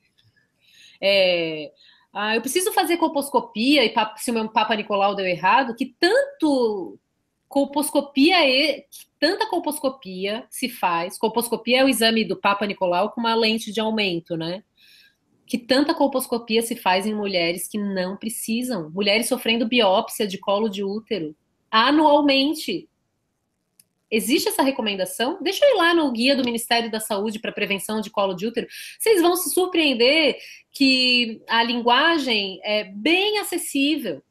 É, ah, eu preciso fazer colposcopia, e papo, se o meu Papa Nicolau deu errado, que tanto colposcopia que tanta colposcopia se faz. Colposcopia é o exame do Papa Nicolau com uma lente de aumento, né? que tanta colposcopia se faz em mulheres que não precisam, mulheres sofrendo biópsia de colo de útero anualmente. Existe essa recomendação? Deixa eu ir lá no guia do Ministério da Saúde para prevenção de colo de útero. Vocês vão se surpreender que a linguagem é bem acessível.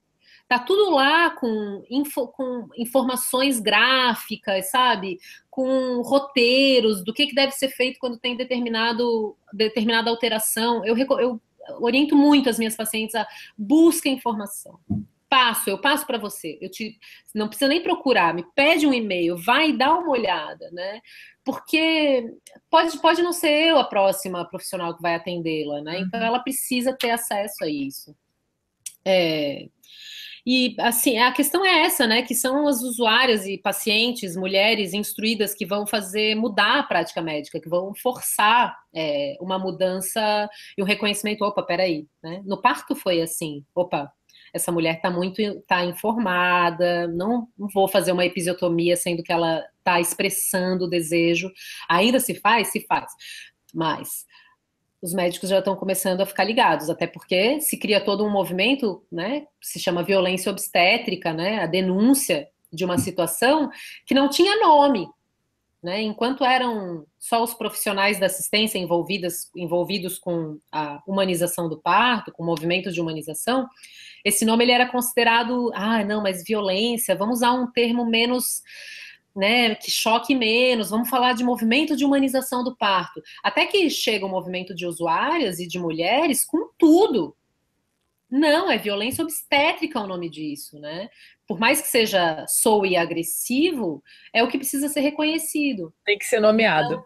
Tá tudo lá com, info, com informações gráficas, sabe? Com roteiros do que, que deve ser feito quando tem determinado, determinada alteração. Eu, eu oriento muito as minhas pacientes a busca informação passo, eu passo para você. Eu te não precisa nem procurar, me pede um e-mail, vai dar uma olhada, né? Porque pode, pode não ser eu a próxima profissional que vai atendê-la, né? Então uhum. ela precisa ter acesso a isso. É... E assim, a questão é essa, né? Que são as usuárias e pacientes, mulheres instruídas que vão fazer mudar a prática médica, que vão forçar é, uma mudança e um reconhecimento. Opa, peraí, né? No parto foi assim. Opa, essa mulher está muito tá informada, não vou fazer uma episiotomia sendo que ela está expressando o desejo. Ainda se faz? Se faz. Mas os médicos já estão começando a ficar ligados, até porque se cria todo um movimento, né, se chama violência obstétrica, né, a denúncia de uma situação que não tinha nome, né, enquanto eram só os profissionais da assistência envolvidas, envolvidos com a humanização do parto, com movimentos de humanização, esse nome ele era considerado, ah, não, mas violência, vamos usar um termo menos né, que choque menos, vamos falar de movimento de humanização do parto. Até que chega o movimento de usuárias e de mulheres com tudo. Não, é violência obstétrica o nome disso, né? Por mais que seja sou e agressivo, é o que precisa ser reconhecido. Tem que ser nomeado. Então,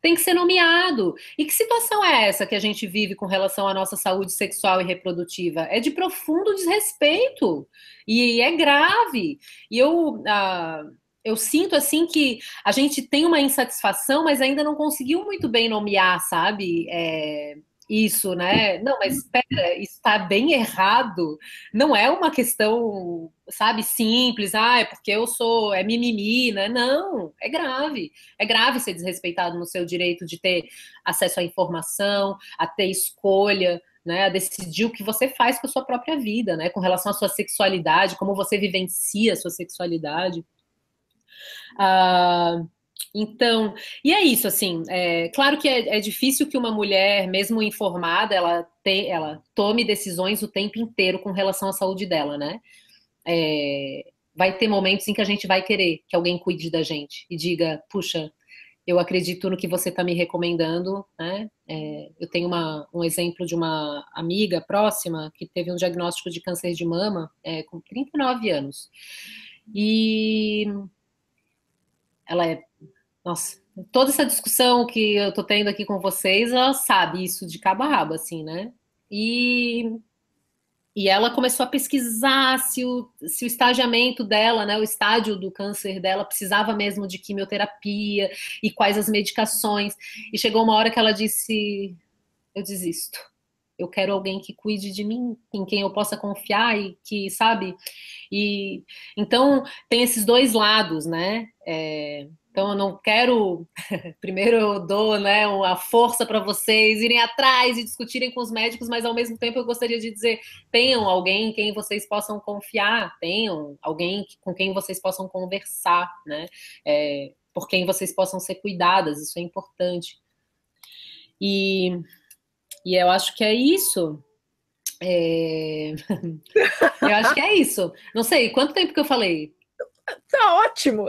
tem que ser nomeado. E que situação é essa que a gente vive com relação à nossa saúde sexual e reprodutiva? É de profundo desrespeito e é grave. E eu, ah, eu sinto assim que a gente tem uma insatisfação, mas ainda não conseguiu muito bem nomear, sabe? É, isso, né? Não, mas espera, uhum. está bem errado. Não é uma questão, sabe, simples. Ah, é porque eu sou, é mimimi, né? Não, é grave. É grave ser desrespeitado no seu direito de ter acesso à informação, a ter escolha, né, a decidir o que você faz com a sua própria vida, né, com relação à sua sexualidade, como você vivencia a sua sexualidade. Uh, então, e é isso, assim, é, claro que é, é, difícil que uma mulher, mesmo informada, ela, te, ela tome decisões o tempo inteiro com relação à saúde dela, né? É, vai ter momentos em que a gente vai querer que alguém cuide da gente e diga, puxa, eu acredito no que você está me recomendando, né? É, eu tenho uma, um exemplo de uma amiga próxima que teve um diagnóstico de câncer de mama é, com 39 anos. E ela é. Nossa, toda essa discussão que eu tô tendo aqui com vocês, ela sabe isso de cabo a rabo, assim, né? E, e ela começou a pesquisar se o, se o estagiamento dela, né, o estágio do câncer dela precisava mesmo de quimioterapia e quais as medicações. E chegou uma hora que ela disse: Eu desisto. Eu quero alguém que cuide de mim, em quem eu possa confiar e que, sabe? E então tem esses dois lados, né? É, então eu não quero. Primeiro eu dou né, a força para vocês irem atrás e discutirem com os médicos, mas ao mesmo tempo eu gostaria de dizer: tenham alguém em quem vocês possam confiar, tenham alguém com quem vocês possam conversar, né? É, por quem vocês possam ser cuidadas, isso é importante. E e eu acho que é isso. É... eu acho que é isso. Não sei, quanto tempo que eu falei? Tá ótimo.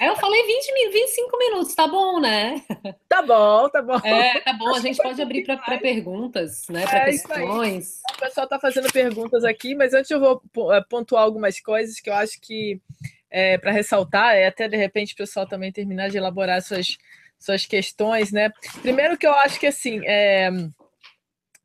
É, eu falei 20, 25 minutos, tá bom, né? Tá bom, tá bom. É, tá bom, acho a gente pode abrir para perguntas, né? Para é, questões. O pessoal tá fazendo perguntas aqui, mas antes eu vou eh, pontuar algumas coisas que eu acho que é, eh, para ressaltar, é até de repente o pessoal também terminar de elaborar suas, suas questões, né? Primeiro que eu acho que assim. É,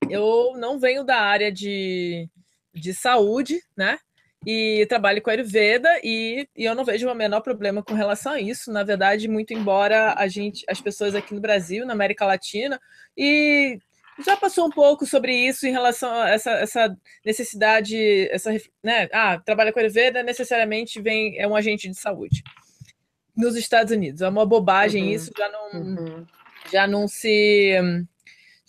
eu não venho da área de, de saúde, né? E trabalho com a Ayurveda e, e eu não vejo o menor problema com relação a isso. Na verdade, muito embora a gente, as pessoas aqui no Brasil, na América Latina, e já passou um pouco sobre isso em relação a essa, essa necessidade, essa, né? Ah, trabalha com a Ayurveda, necessariamente vem, é um agente de saúde. Nos Estados Unidos, é uma bobagem uhum, isso, já não, uhum. já não se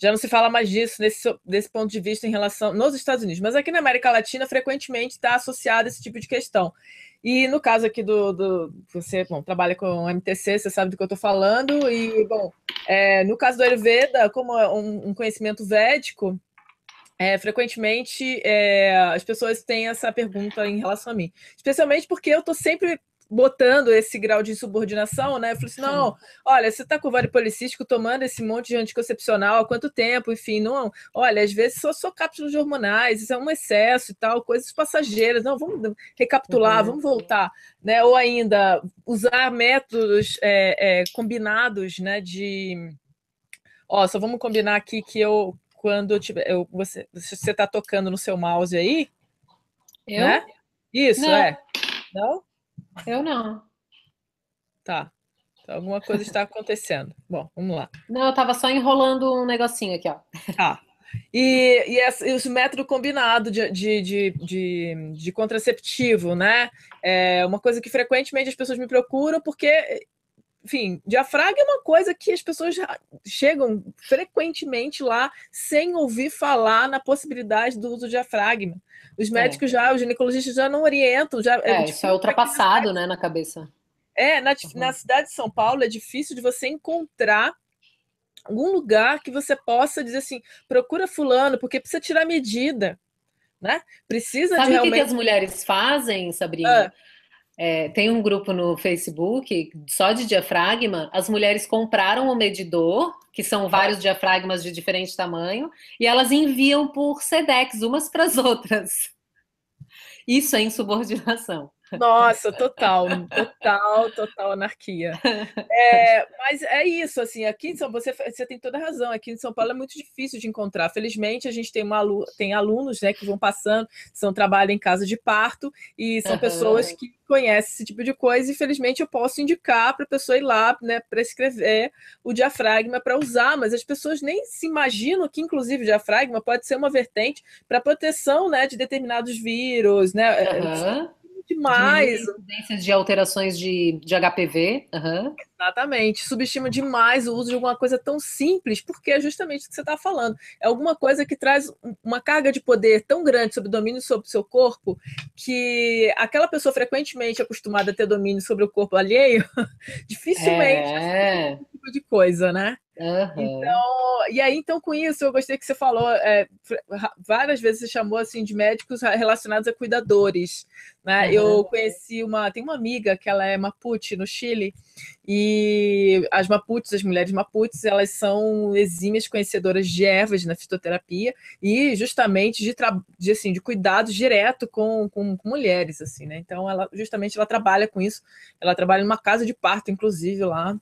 já não se fala mais disso nesse, desse ponto de vista em relação nos Estados Unidos, mas aqui na América Latina frequentemente está associado esse tipo de questão. E no caso aqui do, do você bom, trabalha com MTC, você sabe do que eu estou falando e bom, é, no caso do Ayurveda, como é um, um conhecimento védico, é, frequentemente é, as pessoas têm essa pergunta em relação a mim, especialmente porque eu estou sempre botando esse grau de insubordinação, né? Eu falei assim, não, olha, você está com vale policístico tomando esse monte de anticoncepcional há quanto tempo? Enfim, não, olha, às vezes só, só cápsulas hormonais, isso é um excesso e tal, coisas passageiras. Não, vamos recapitular, uhum. vamos voltar, né? Ou ainda usar métodos é, é, combinados, né? De, ó, só vamos combinar aqui que eu quando eu tiver, eu, você, você tá tocando no seu mouse aí, eu? né? Isso, não. é. Não? Eu não. Tá. Então, alguma coisa está acontecendo. Bom, vamos lá. Não, eu estava só enrolando um negocinho aqui, ó. Tá. E, e, esse, método combinado de, de, de, de, de contraceptivo, né? É uma coisa que frequentemente as pessoas me procuram, porque enfim, diafragma é uma coisa que as pessoas chegam frequentemente lá sem ouvir falar na possibilidade do uso de diafragma. Os é. médicos é. já, os ginecologistas já não orientam. Já, é, é isso é ultrapassado, né, na cabeça. É, na, uhum. na cidade de São Paulo é difícil de você encontrar algum lugar que você possa dizer assim, procura fulano, porque precisa tirar medida, né? Precisa Sabe de realmente... o que, as mulheres fazem, Sabrina? Ah é, tem um grupo no Facebook só de diafragma. As mulheres compraram o medidor, que são vários diafragmas de diferente tamanho, e elas enviam por SEDEX umas para as outras. Isso é insubordinação. Nossa, total, total, total anarquia. É, mas é isso, assim, aqui em São você, você tem toda a razão. Aqui em São Paulo é muito difícil de encontrar. Felizmente, a gente tem, uma, tem alunos né, que vão passando, são trabalho em casa de parto, e são uhum. pessoas que conhecem esse tipo de coisa, e felizmente eu posso indicar para a pessoa ir lá né, para escrever o diafragma para usar, mas as pessoas nem se imaginam que, inclusive, o diafragma pode ser uma vertente para proteção né, de determinados vírus, né? Uhum demais. Incidências de alterações de, de HPV. Uhum. Exatamente. Subestima demais o uso de alguma coisa tão simples, porque é justamente o que você está falando. É alguma coisa que traz uma carga de poder tão grande sobre o domínio sobre o seu corpo, que aquela pessoa frequentemente acostumada a ter domínio sobre o corpo alheio, dificilmente é... tipo de coisa, né? Uhum. Então, e aí, então, com isso, eu gostei que você falou, é, várias vezes você chamou assim de médicos relacionados a cuidadores. Né? Uhum. Eu conheci uma, tem uma amiga que ela é Mapuche no Chile, e as Mapuches, as mulheres Mapuches, elas são exímias conhecedoras de ervas na né, fitoterapia e justamente de, de, assim, de cuidados direto com, com, com mulheres, assim, né? Então, ela justamente ela trabalha com isso, ela trabalha numa casa de parto, inclusive, lá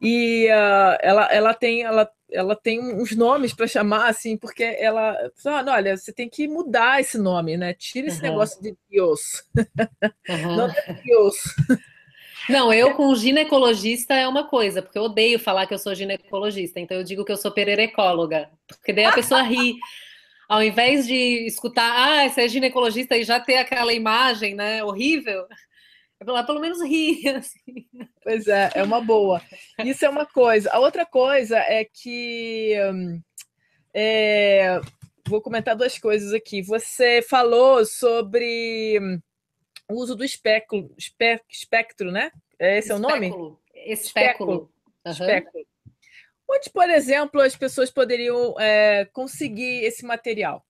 e uh, ela, ela tem ela, ela tem uns nomes para chamar assim porque ela fala, olha você tem que mudar esse nome né tira esse uhum. negócio de Deus uhum. não é Deus não eu com ginecologista é uma coisa porque eu odeio falar que eu sou ginecologista então eu digo que eu sou pererecóloga porque daí a pessoa ri ao invés de escutar ah você é ginecologista e já ter aquela imagem né horrível é pelo menos ri, assim. Né? Pois é, é uma boa. Isso é uma coisa. A outra coisa é que. Hum, é, vou comentar duas coisas aqui. Você falou sobre hum, o uso do espéculo, espé, espectro, né? É esse é o nome? Espéculo. Espéculo. Uhum. Onde, por exemplo, as pessoas poderiam é, conseguir esse material?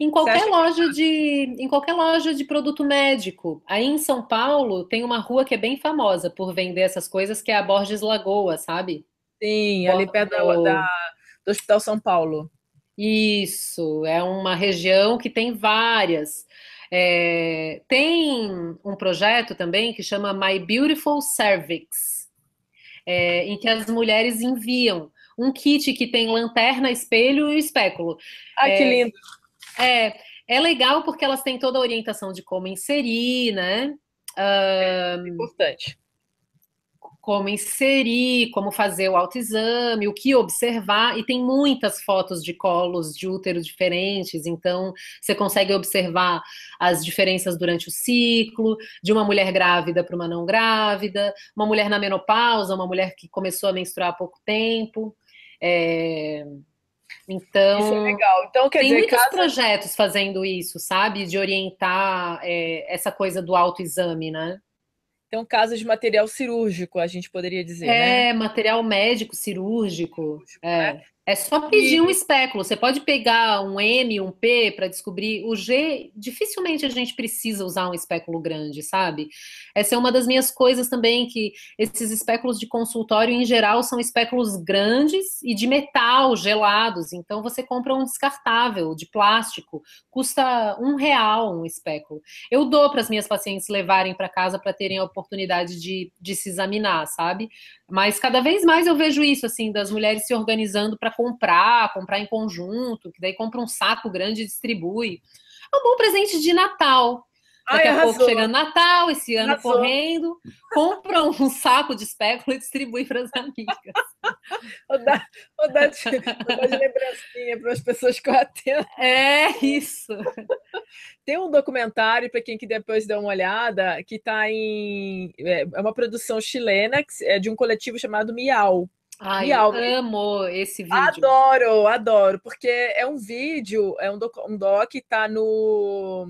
Em qualquer loja que... Tá? de em qualquer loja de produto médico. Aí em São Paulo tem uma rua que é bem famosa por vender essas coisas que é a Borges Lagoa, sabe? Sim, Borges ali perto da, da, do Hospital São Paulo. Isso, é uma região que tem várias. É, tem um projeto também que chama My Beautiful Cervix, é, em que as mulheres enviam um kit que tem lanterna, espelho e espéculo. Ah, é, que lindo! É, é legal porque elas têm toda a orientação de como inserir, né? Um, é importante. Como inserir, como fazer o autoexame, o que observar, e tem muitas fotos de colos de útero diferentes, então você consegue observar as diferenças durante o ciclo, de uma mulher grávida para uma não grávida, uma mulher na menopausa, uma mulher que começou a menstruar há pouco tempo. É, então, isso é então, legal. Então, tem dizer, muitos casa... projetos fazendo isso, sabe? De orientar é, essa coisa do autoexame, né? Então, casos de material cirúrgico, a gente poderia dizer. É, né? material médico cirúrgico. cirúrgico né? é. Né? É só pedir um espéculo. Você pode pegar um M, um P para descobrir. O G, dificilmente a gente precisa usar um espéculo grande, sabe? Essa é uma das minhas coisas também, que esses espéculos de consultório, em geral, são espéculos grandes e de metal, gelados. Então, você compra um descartável, de plástico. Custa um real um espéculo. Eu dou para as minhas pacientes levarem para casa para terem a oportunidade de, de se examinar, sabe? Mas cada vez mais eu vejo isso, assim, das mulheres se organizando para comprar, comprar em conjunto, que daí compra um saco grande e distribui. É um bom presente de Natal. Daqui Ai, a pouco chegando Natal, esse ano arrasou. correndo, compra um saco de espécula e distribui para as amigas. vou, dar, vou, dar de, vou dar de lembrancinha para as pessoas que eu atendo. É isso. Tem um documentário, para quem que depois dá uma olhada, que está em. É, é uma produção chilena, é de um coletivo chamado Miau. Ai, eu amo esse vídeo. Adoro, adoro, porque é um vídeo, é um doc, um doc que tá no.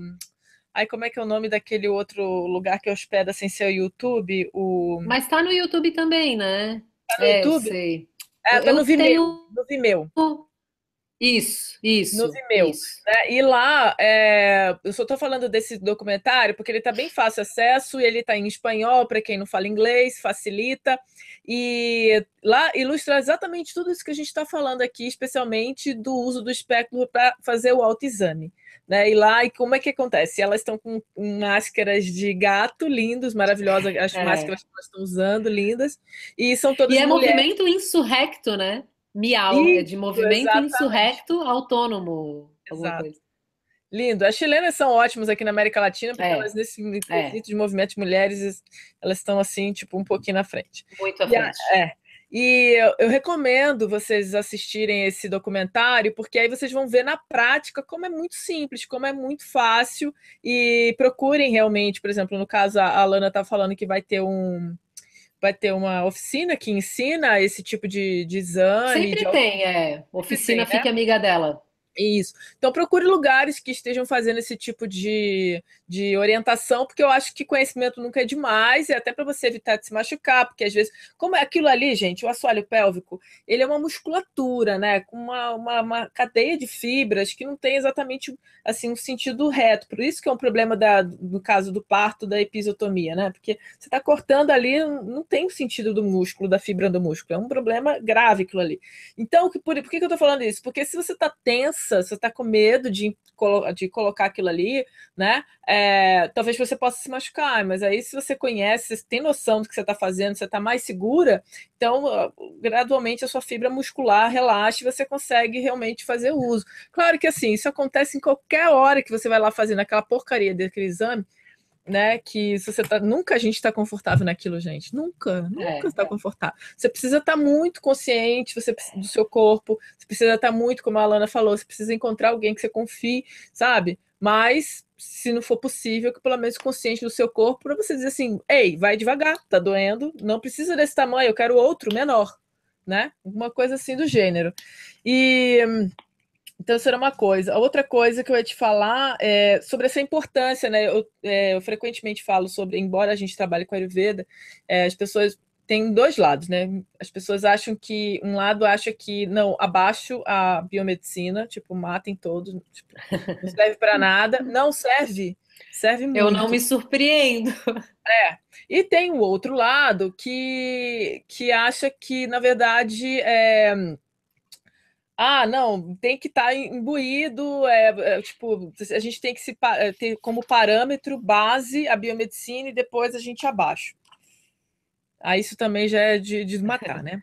Ai, como é que é o nome daquele outro lugar que hospeda sem ser o YouTube? O... Mas tá no YouTube também, né? Tá no é, YouTube? Eu sei. É, tá eu no Vimeo. Tenho... No Vimeo. Isso, isso. Nos e-mails. Né? E lá, é... eu só estou falando desse documentário porque ele está bem fácil acesso e ele está em espanhol, para quem não fala inglês, facilita. E lá ilustra exatamente tudo isso que a gente está falando aqui, especialmente do uso do espectro para fazer o autoexame. Né? E lá, e como é que acontece? Elas estão com máscaras de gato lindos, maravilhosas, as é. máscaras que elas estão usando, lindas. E são todas. E é mulheres. movimento insurrecto, né? Miau, é de movimento exatamente. insurrecto autônomo. Lindo. As chilenas são ótimas aqui na América Latina, porque é. elas, nesse é. quesito é. de movimento de mulheres, elas estão assim, tipo, um pouquinho na frente. Muito à frente. E, é. E eu, eu, recomendo vocês assistirem esse documentário, porque aí vocês vão ver na prática como é muito simples, como é muito fácil, e procurem realmente, por exemplo, no caso, a Alana está falando que vai ter um vai ter uma oficina que ensina esse tipo de, de exame. Sempre de... tem, é. Oficina Sim, né? fique né? amiga dela. Isso. Então procure lugares que estejam fazendo esse tipo de, de orientação, porque eu acho que conhecimento nunca é demais, e até para você evitar de se machucar, porque às vezes, como é aquilo ali, gente, o assoalho pélvico, ele é uma musculatura, né? Com uma, uma, uma, cadeia de fibras que não tem exatamente assim um sentido reto. Por isso que é um problema da, no caso do parto, da episiotomia, né? Porque você está cortando ali, não tem o sentido do músculo, da fibra do músculo. É um problema grave aquilo ali. Então, por, por que, que eu estou falando isso? Porque se você está tenso, você está com medo de, de colocar aquilo ali, né? É, talvez você possa se machucar, mas aí se você conhece, você tem noção do que você está fazendo, você está mais segura, então ah, gradualmente a sua fibra muscular relaxa e você consegue realmente fazer o uso. Claro que assim, isso acontece em qualquer hora que você vai lá fazendo aquela porcaria daquele exame, né? Que se você tá. Nunca a gente está confortável naquilo, gente. Nunca, nunca está é, tá é. confortável. Você precisa estar tá muito consciente você do seu corpo. Você precisa estar tá muito, como a Alana falou, você precisa encontrar alguém que você confie, sabe? Mas, se não for possível, que pelo menos consciente do seu corpo, para você dizer assim: ei, vai devagar, tá doendo, não precisa desse tamanho, eu quero outro menor, né? Alguma coisa assim do gênero. E hum, então, isso era uma coisa. A outra coisa que eu ia te falar é sobre essa importância, né? Eu, é, eu frequentemente falo sobre, embora a gente trabalhe com a Ayurveda, é, as pessoas têm dois lados, né? As pessoas acham que, um lado acha que, não, abaixo a biomedicina, tipo, matem todos, tipo, não serve para nada. Não serve, serve muito. Eu não me surpreendo. É. E tem o outro lado que, que acha que, na verdade, é ah, não, tem que estar tá imbuído, é, é, tipo, a gente tem que se, é, ter como parâmetro base a biomedicina e depois a gente abaixo. Aí ah, isso também já é de desmatar, né?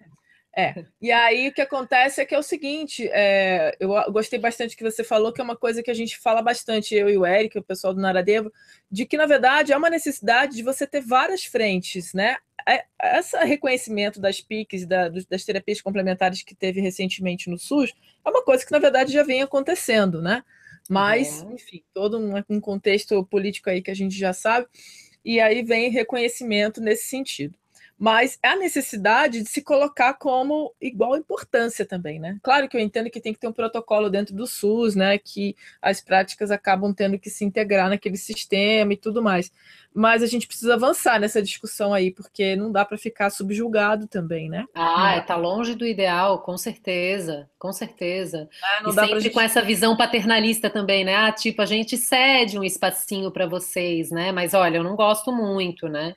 É. E aí o que acontece é que é o seguinte: é, eu gostei bastante que você falou, que é uma coisa que a gente fala bastante, eu e o Eric, o pessoal do Naradevo, de que, na verdade, há é uma necessidade de você ter várias frentes, né? É, esse reconhecimento das PICs, da, das terapias complementares que teve recentemente no SUS, é uma coisa que, na verdade, já vem acontecendo, né? Mas, é. enfim, todo um né, contexto político aí que a gente já sabe, e aí vem reconhecimento nesse sentido mas a necessidade de se colocar como igual importância também, né? Claro que eu entendo que tem que ter um protocolo dentro do SUS, né? Que as práticas acabam tendo que se integrar naquele sistema e tudo mais. Mas a gente precisa avançar nessa discussão aí, porque não dá para ficar subjulgado também, né? Ah, está longe do ideal, com certeza, com certeza. Ah, não e dá sempre gente... com essa visão paternalista também, né? Ah, tipo, a gente cede um espacinho para vocês, né? Mas olha, eu não gosto muito, né?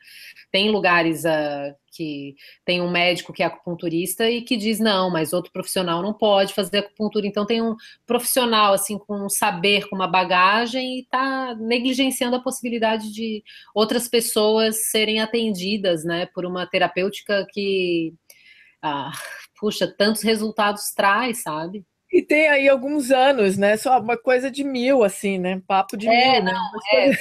Tem lugares a ah, que tem um médico que é acupunturista e que diz não, mas outro profissional não pode fazer acupuntura. Então tem um profissional assim com um saber, com uma bagagem e está negligenciando a possibilidade de outras pessoas serem atendidas, né, por uma terapêutica que ah, puxa tantos resultados traz, sabe? E tem aí alguns anos, né? Só uma coisa de mil, assim, né? Papo de é, mil. Né, não, né?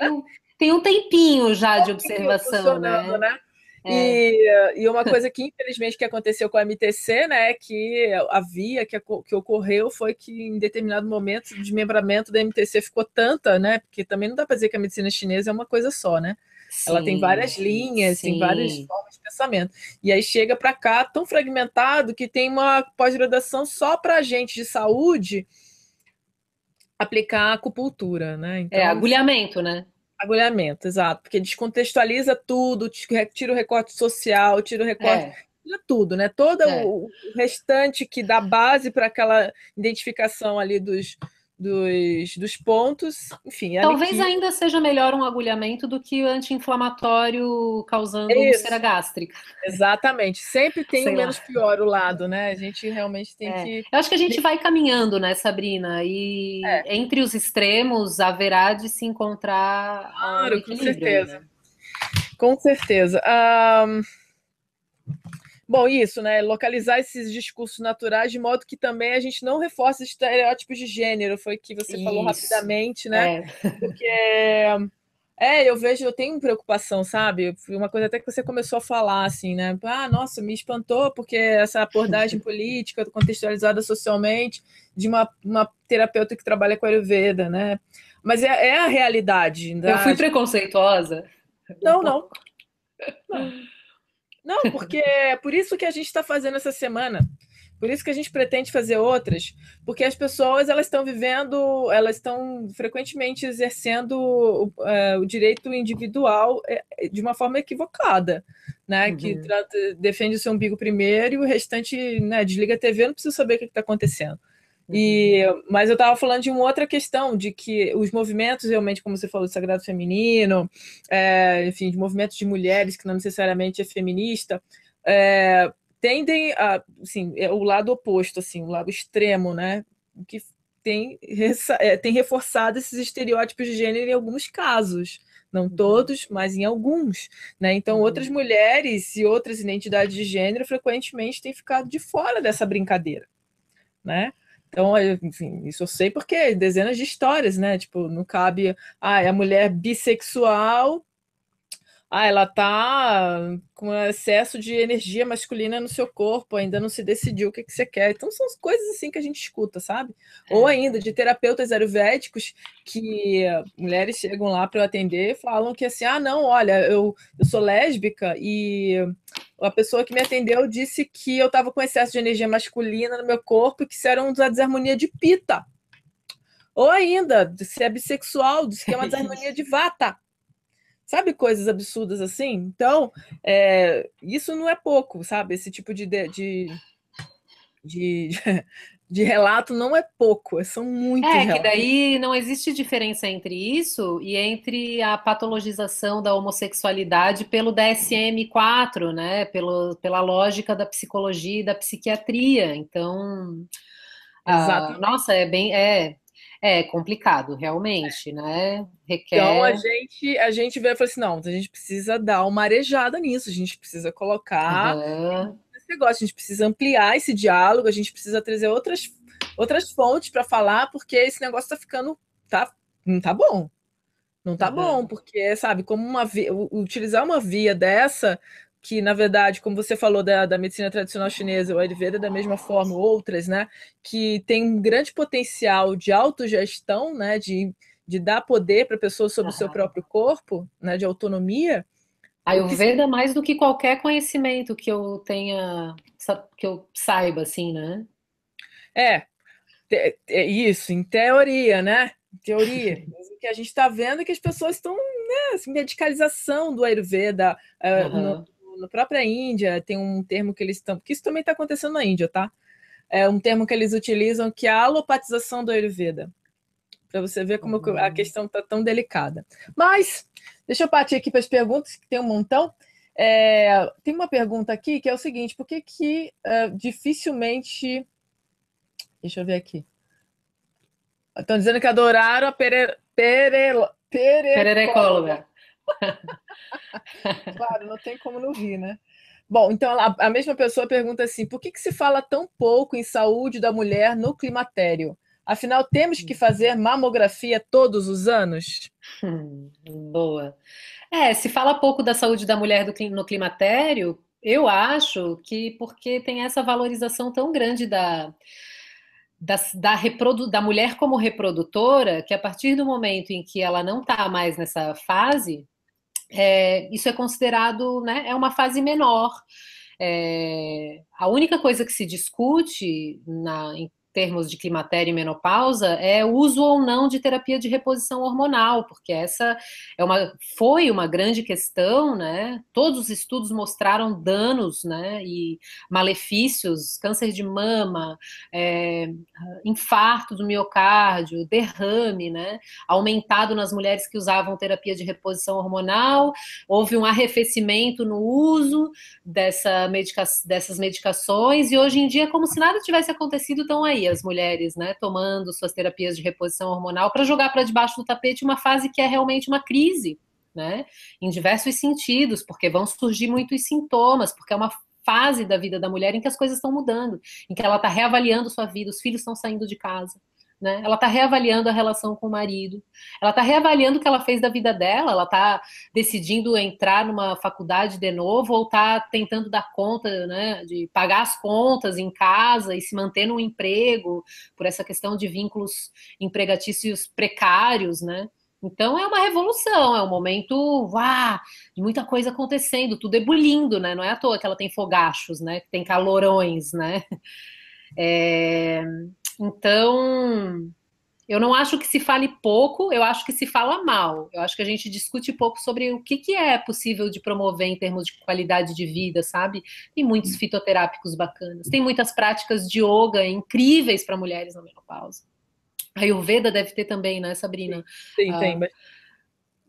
é, tem um tempinho já de observação, né? né? É. E, e, uma coisa que, infelizmente, que aconteceu com a MTC, né, que havia, que, que ocorreu, foi que em determinado momento o desmembramento da MTC ficou tanta, né, porque também não dá para dizer que a medicina chinesa é uma coisa só, né? Sim, Ela tem várias linhas, sim. tem várias formas de pensamento. E aí chega para cá tão fragmentado que tem uma pós-graduação só para agente de saúde aplicar acupuntura, né? É, então, é, agulhamento, né? Agulhamento, exato. Porque descontextualiza tudo, tira o recorte social, tira o recorte. É. Tira tudo, né? Todo é. o restante que dá base para aquela identificação ali dos, dos, dos pontos, enfim. É Talvez ainda seja melhor um agulhamento do que o anti-inflamatório causando úlcera gástrica. Exatamente, sempre tem o menos pior o lado, né? A gente realmente tem é. que. Eu acho que a gente vai caminhando, né, Sabrina? E é. entre os extremos haverá de se encontrar. Claro, com certeza. Né? Com certeza. Um... Ah, Bom, isso, né? Localizar esses discursos naturais de modo que também a gente não reforce estereótipos de gênero, foi que você isso. falou rapidamente, né? É. Porque é, eu vejo, eu tenho preocupação, sabe? Uma coisa até que você começou a falar, assim, né? Ah, nossa, me espantou porque essa abordagem política contextualizada socialmente de uma, uma terapeuta que trabalha com Ayurveda, né? Mas é, é a realidade. Eu fui preconceituosa? Não, não. não. Não, porque é por isso que a gente está fazendo essa semana. Por isso que a gente pretende fazer outras, porque as pessoas elas estão vivendo, elas estão frequentemente exercendo o, é, o, direito individual é, de uma forma equivocada, né? Uhum. Que trata, defende o seu umbigo primeiro e o restante, né? Desliga a TV, não precisa saber o que está acontecendo. E, uhum. mas eu estava falando de uma outra questão, de que os movimentos, realmente, como você falou, do Sagrado Feminino, é, enfim, de movimentos de mulheres, que não necessariamente é feminista, é, tendem a, assim, é o lado oposto, assim, o lado extremo, né? Que tem, é, tem reforçado esses estereótipos de gênero em alguns casos não uhum. todos, mas em alguns, né? Então, uhum. outras mulheres e outras identidades de gênero frequentemente têm ficado de fora dessa brincadeira, né? Então, é, enfim, isso eu sei porque dezenas de histórias, né? Tipo, não cabe. Ah, é a mulher bissexual ah, ela tá com excesso de energia masculina no seu corpo, ainda não se decidiu o que, que você quer. Então são coisas assim que a gente escuta, sabe? É. Ou ainda de terapeutas ayurvédicos que mulheres chegam lá para eu atender e falam que assim, ah, não, olha, eu, eu sou lésbica e a pessoa que me atendeu disse que eu estava com excesso de energia masculina no meu corpo e que isso era uma desarmonia de pita. Ou ainda, se é bissexual, diz que é uma desarmonia de vata. Sabe coisas absurdas assim? Então, é, isso não é pouco, sabe? Esse tipo de, de, de, de relato não é pouco, é, são muitos. É, relatos. que daí não existe diferença entre isso e entre a patologização da homossexualidade pelo DSM-4, né? Pelo, pela lógica da psicologia e da psiquiatria. Então. Ah, nossa, é bem. É, é complicado, realmente, né? Requer... Então a gente, a gente vê e fala assim: não, a gente precisa dar uma arejada nisso, a gente precisa colocar uhum. esse negócio, a gente precisa ampliar esse diálogo, a gente precisa trazer outras, outras fontes para falar, porque esse negócio tá ficando. Tá, não tá bom. Não tá uhum. bom, porque, sabe, como uma via, utilizar uma via dessa que, na verdade, como você falou da, da medicina tradicional chinesa, o Ayurveda, da mesma forma, outras, né, que tem um grande potencial de autogestão, né, de, de dar poder para a pessoa sobre uhum. o seu próprio corpo, né, de autonomia. A Ayurveda que... É mais do que qualquer conhecimento que eu tenha, que eu saiba, assim, né? É, é isso, em teoria, né? Em teoria. o que a gente está vendo é que as pessoas estão, né, assim, medicalização do Ayurveda, uhum. no na própria Índia, tem um termo que eles estão. que isso também está acontecendo na Índia, tá? É um termo que eles utilizam que é a alopatização do Ayurveda. Para você ver como uhum. a hum. questão está tão delicada. Mas, deixa eu partir aqui para as perguntas, que tem um montão. É, tem uma pergunta aqui que é o seguinte: por que, que uh, dificilmente. Deixa eu ver aqui. Estão dizendo que adoraram a pere, pere, pere, pererecóloga claro, não tem como não rir, né? Bom, então a, a mesma pessoa pergunta assim: por que, que se fala tão pouco em saúde da mulher no climatério? Afinal, temos que fazer mamografia todos os anos? Hum, boa. É, se fala pouco da saúde da mulher do, no climatério, eu acho que porque tem essa valorização tão grande da, da, da, reprodu, da mulher como reprodutora, que a partir do momento em que ela não está mais nessa fase, é, isso é considerado, né, é uma fase menor. É, a única coisa que se discute na, em, termos de climatério e menopausa é o uso ou não de terapia de reposição hormonal, porque essa é uma, foi uma grande questão, né? Todos os estudos mostraram danos, né? E malefícios, câncer de mama, é, infarto do miocárdio, derrame, né? Aumentado nas mulheres que usavam terapia de reposição hormonal, houve um arrefecimento no uso dessa medica, dessas medicações e hoje em dia é como se nada tivesse acontecido tão aí as mulheres, né, tomando suas terapias de reposição hormonal para jogar para debaixo do tapete uma fase que é realmente uma crise, né, em diversos sentidos, porque vão surgir muitos sintomas, porque é uma fase da vida da mulher em que as coisas estão mudando, em que ela está reavaliando sua vida, os filhos estão saindo de casa. Né? Ela está reavaliando a relação com o marido, ela está reavaliando o que ela fez da vida dela, ela está decidindo entrar numa faculdade de novo ou está tentando dar conta, né, de pagar as contas em casa e se manter num emprego por essa questão de vínculos empregatícios precários, né? Então é uma revolução, é um momento uá, de muita coisa acontecendo, tudo ebulindo, né? Não é à toa que ela tem fogachos, né? Que tem calorões, né? É, então, eu não acho que se fale pouco, eu acho que se fala mal. Eu acho que a gente discute pouco sobre o que, que é possível de promover em termos de qualidade de vida, sabe? Tem muitos hum. fitoterápicos bacanas, tem muitas práticas de yoga incríveis para mulheres na menopausa. A Ayurveda deve ter também, né, Sabrina? Sim, tem, ah, tem. Mas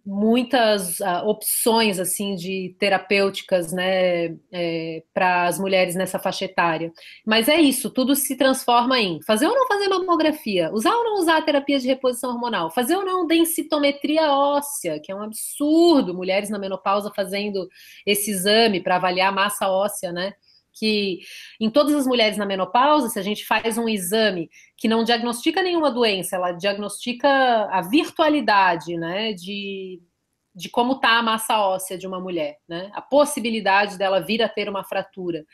muitas uh, opções assim de terapêuticas né, é, para as mulheres nessa faixa etária. Mas é isso, tudo se transforma em fazer ou não fazer mamografia, usar ou não usar a terapia de reposição hormonal, fazer ou não densitometria óssea, que é um absurdo, mulheres na menopausa fazendo esse exame para avaliar a massa óssea, né? que em todas as mulheres na menopausa, se a gente faz um exame que não diagnostica nenhuma doença, ela diagnostica a virtualidade, né, de, de como está a massa óssea de uma mulher, né, a possibilidade dela vir a ter uma fratura.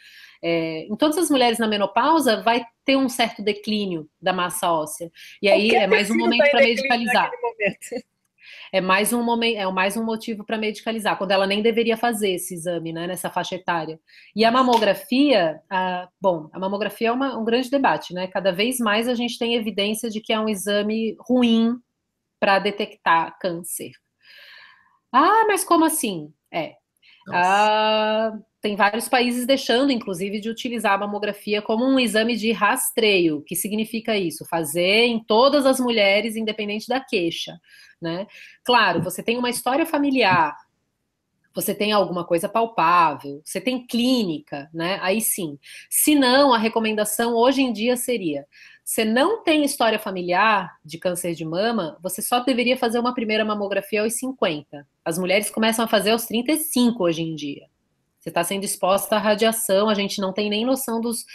É, em todas as mulheres na menopausa, vai ter um certo declínio da massa óssea. E aí é mais um momento para medicalizar é mais um momento, é mais um motivo para medicalizar, quando ela nem deveria fazer esse exame, né, nessa faixa etária. E a mamografia, a, bom, a mamografia é uma, um grande debate, né? Cada vez mais a gente tem evidência de que é um exame ruim para detectar câncer. Ah, mas como assim? É. Nossa. Ah, tem vários países deixando, inclusive, de utilizar a mamografia como um exame de rastreio. O que significa isso? Fazer em todas as mulheres, independente da queixa. Né? Claro, você tem uma história familiar, você tem alguma coisa palpável, você tem clínica, né? Aí sim. Se não, a recomendação hoje em dia seria: você não tem história familiar de câncer de mama, você só deveria fazer uma primeira mamografia aos 50. As mulheres começam a fazer aos 35 hoje em dia. Você está sendo exposta à radiação, a gente não tem nem noção dos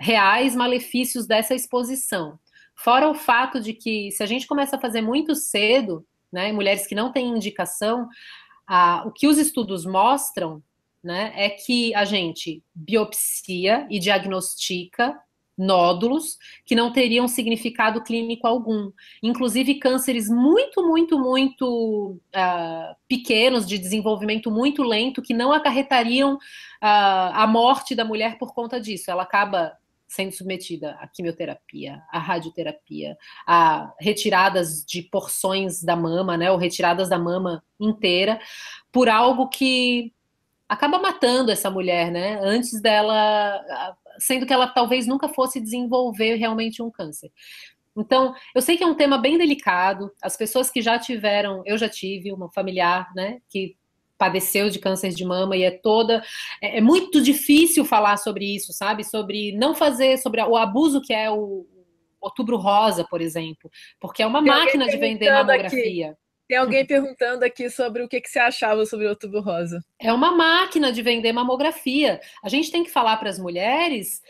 reais malefícios dessa exposição. Fora o fato de que, se a gente começa a fazer muito cedo, né, mulheres que não têm indicação, o que os estudos mostram né, é que a gente biopsia e diagnostica nódulos que não teriam significado clínico algum. Inclusive cânceres muito, muito, muito uh, pequenos, de desenvolvimento muito lento, que não acarretariam uh, a morte da mulher por conta disso. Ela acaba sendo submetida à quimioterapia, à radioterapia, a retiradas de porções da mama, né, ou retiradas da mama inteira, por algo que acaba matando essa mulher, né? Antes dela ah, sendo que ela talvez nunca fosse desenvolver realmente um câncer. Então, eu sei que é um tema bem delicado. As pessoas que já tiveram, eu já tive uma familiar, né, que padeceu de câncer de mama e é toda é, é muito difícil falar sobre isso, sabe? Sobre não fazer sobre o abuso que é o Outubro Rosa, por exemplo, porque é uma Tem máquina de vender mamografia. Aqui. Tem alguém perguntando aqui sobre o que, que você achava sobre o Outubro Rosa. É uma máquina de vender mamografia. A gente tem que falar para as mulheres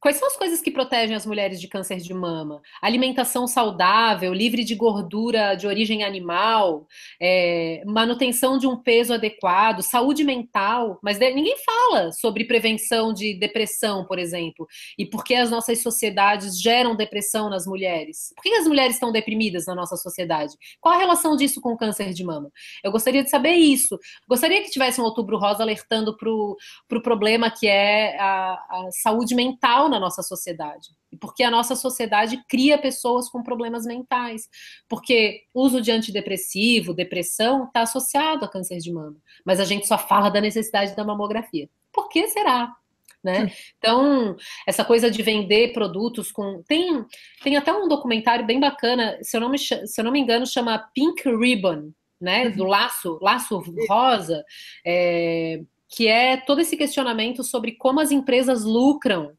Quais são as coisas que protegem as mulheres de câncer de mama? Alimentação saudável, livre de gordura de origem animal, é, manutenção de um peso adequado, saúde mental. Mas ninguém fala sobre prevenção de depressão, por exemplo, e por que as nossas sociedades geram depressão nas mulheres. Por que as mulheres estão deprimidas na nossa sociedade? Qual a relação disso com o câncer de mama? Eu gostaria de saber isso. Gostaria que tivesse um outubro rosa alertando para o pro problema que é a, a saúde mental na nossa sociedade. E porque a nossa sociedade cria pessoas com problemas mentais. Porque uso de antidepressivo, depressão, está associado a câncer de mama. Mas a gente só fala da necessidade da mamografia. Por que será? Né? Então, essa coisa de vender produtos com. Tem, tem até um documentário bem bacana, se eu não me, se eu não me engano, chama Pink Ribbon, né? Uhum. Do laço, laço rosa, é, que é todo esse questionamento sobre como as empresas lucram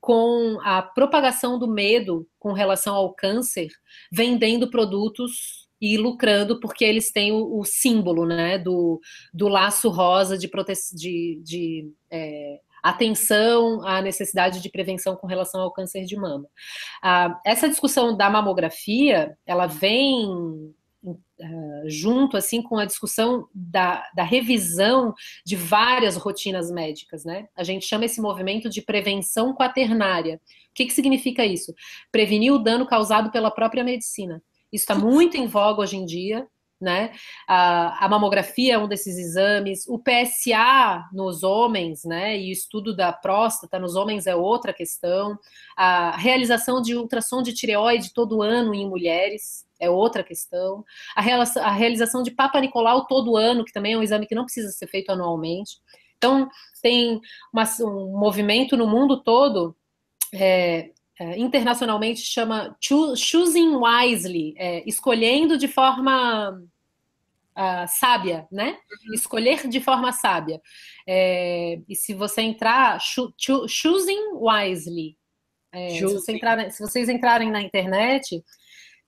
com a propagação do medo com relação ao câncer, vendendo produtos e lucrando, porque eles têm o, o símbolo né, do, do laço rosa de, prote... de, de é, atenção à necessidade de prevenção com relação ao câncer de mama. Ah, essa discussão da mamografia, ela vem eh, junto assim com a discussão da, da, revisão de várias rotinas médicas, né? A gente chama esse movimento de prevenção quaternária. O que, que significa isso? Prevenir o dano causado pela própria medicina. Isso está muito em voga hoje em dia, né? A, a, mamografia é um desses exames, o PSA nos homens, né? E o estudo da próstata nos homens é outra questão. A realização de ultrassom de tireoide todo ano em mulheres, é outra questão. A, relação, a realização de Papa Nicolau todo ano, que também é um exame que não precisa ser feito anualmente. Então, tem uma, um movimento no mundo todo, é, é, internacionalmente, chama Choosing Wisely, é, escolhendo de forma Uh, sábia, né? Uhum. Escolher de forma sábia. É, e se você entrar, cho cho choosing wisely. É, se, você entrar, se, vocês entrarem na internet,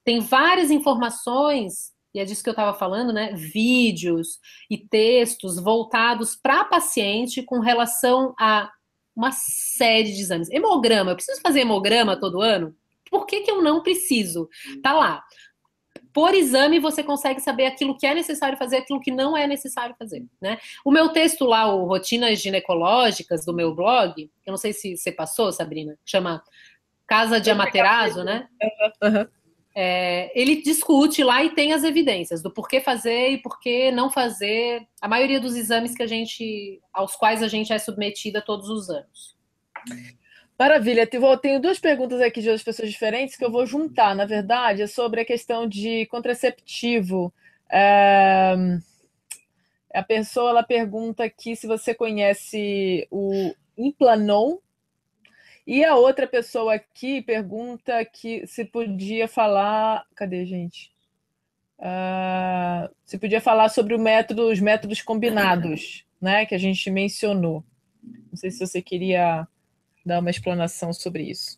tem várias informações, e é disso que eu estava falando, né? Vídeos e textos voltados para paciente com relação a uma série de exames. Hemograma, eu preciso fazer hemograma todo ano? Por que, que eu não preciso? Tá lá. Por exame, você consegue saber aquilo que é necessário fazer, aquilo que não é necessário fazer, né? O meu texto lá, o Rotinas Ginecológicas, do meu blog, eu não sei se você passou, Sabrina, chama Casa de Amaterasu, né? Uhum. É, ele discute lá e tem as evidências do porquê fazer e porquê não fazer a maioria dos exames que a gente, aos quais a gente é submetida todos os anos. Maravilha, eu tenho duas perguntas aqui de outras pessoas diferentes que eu vou juntar, na verdade, é sobre a questão de contraceptivo. É... A pessoa ela pergunta aqui se você conhece o Implanon, e a outra pessoa aqui pergunta que se podia falar. Cadê, gente? Uh, se podia falar sobre método, os métodos combinados, né? Que a gente mencionou. Não sei se você queria dar uma explanação sobre isso.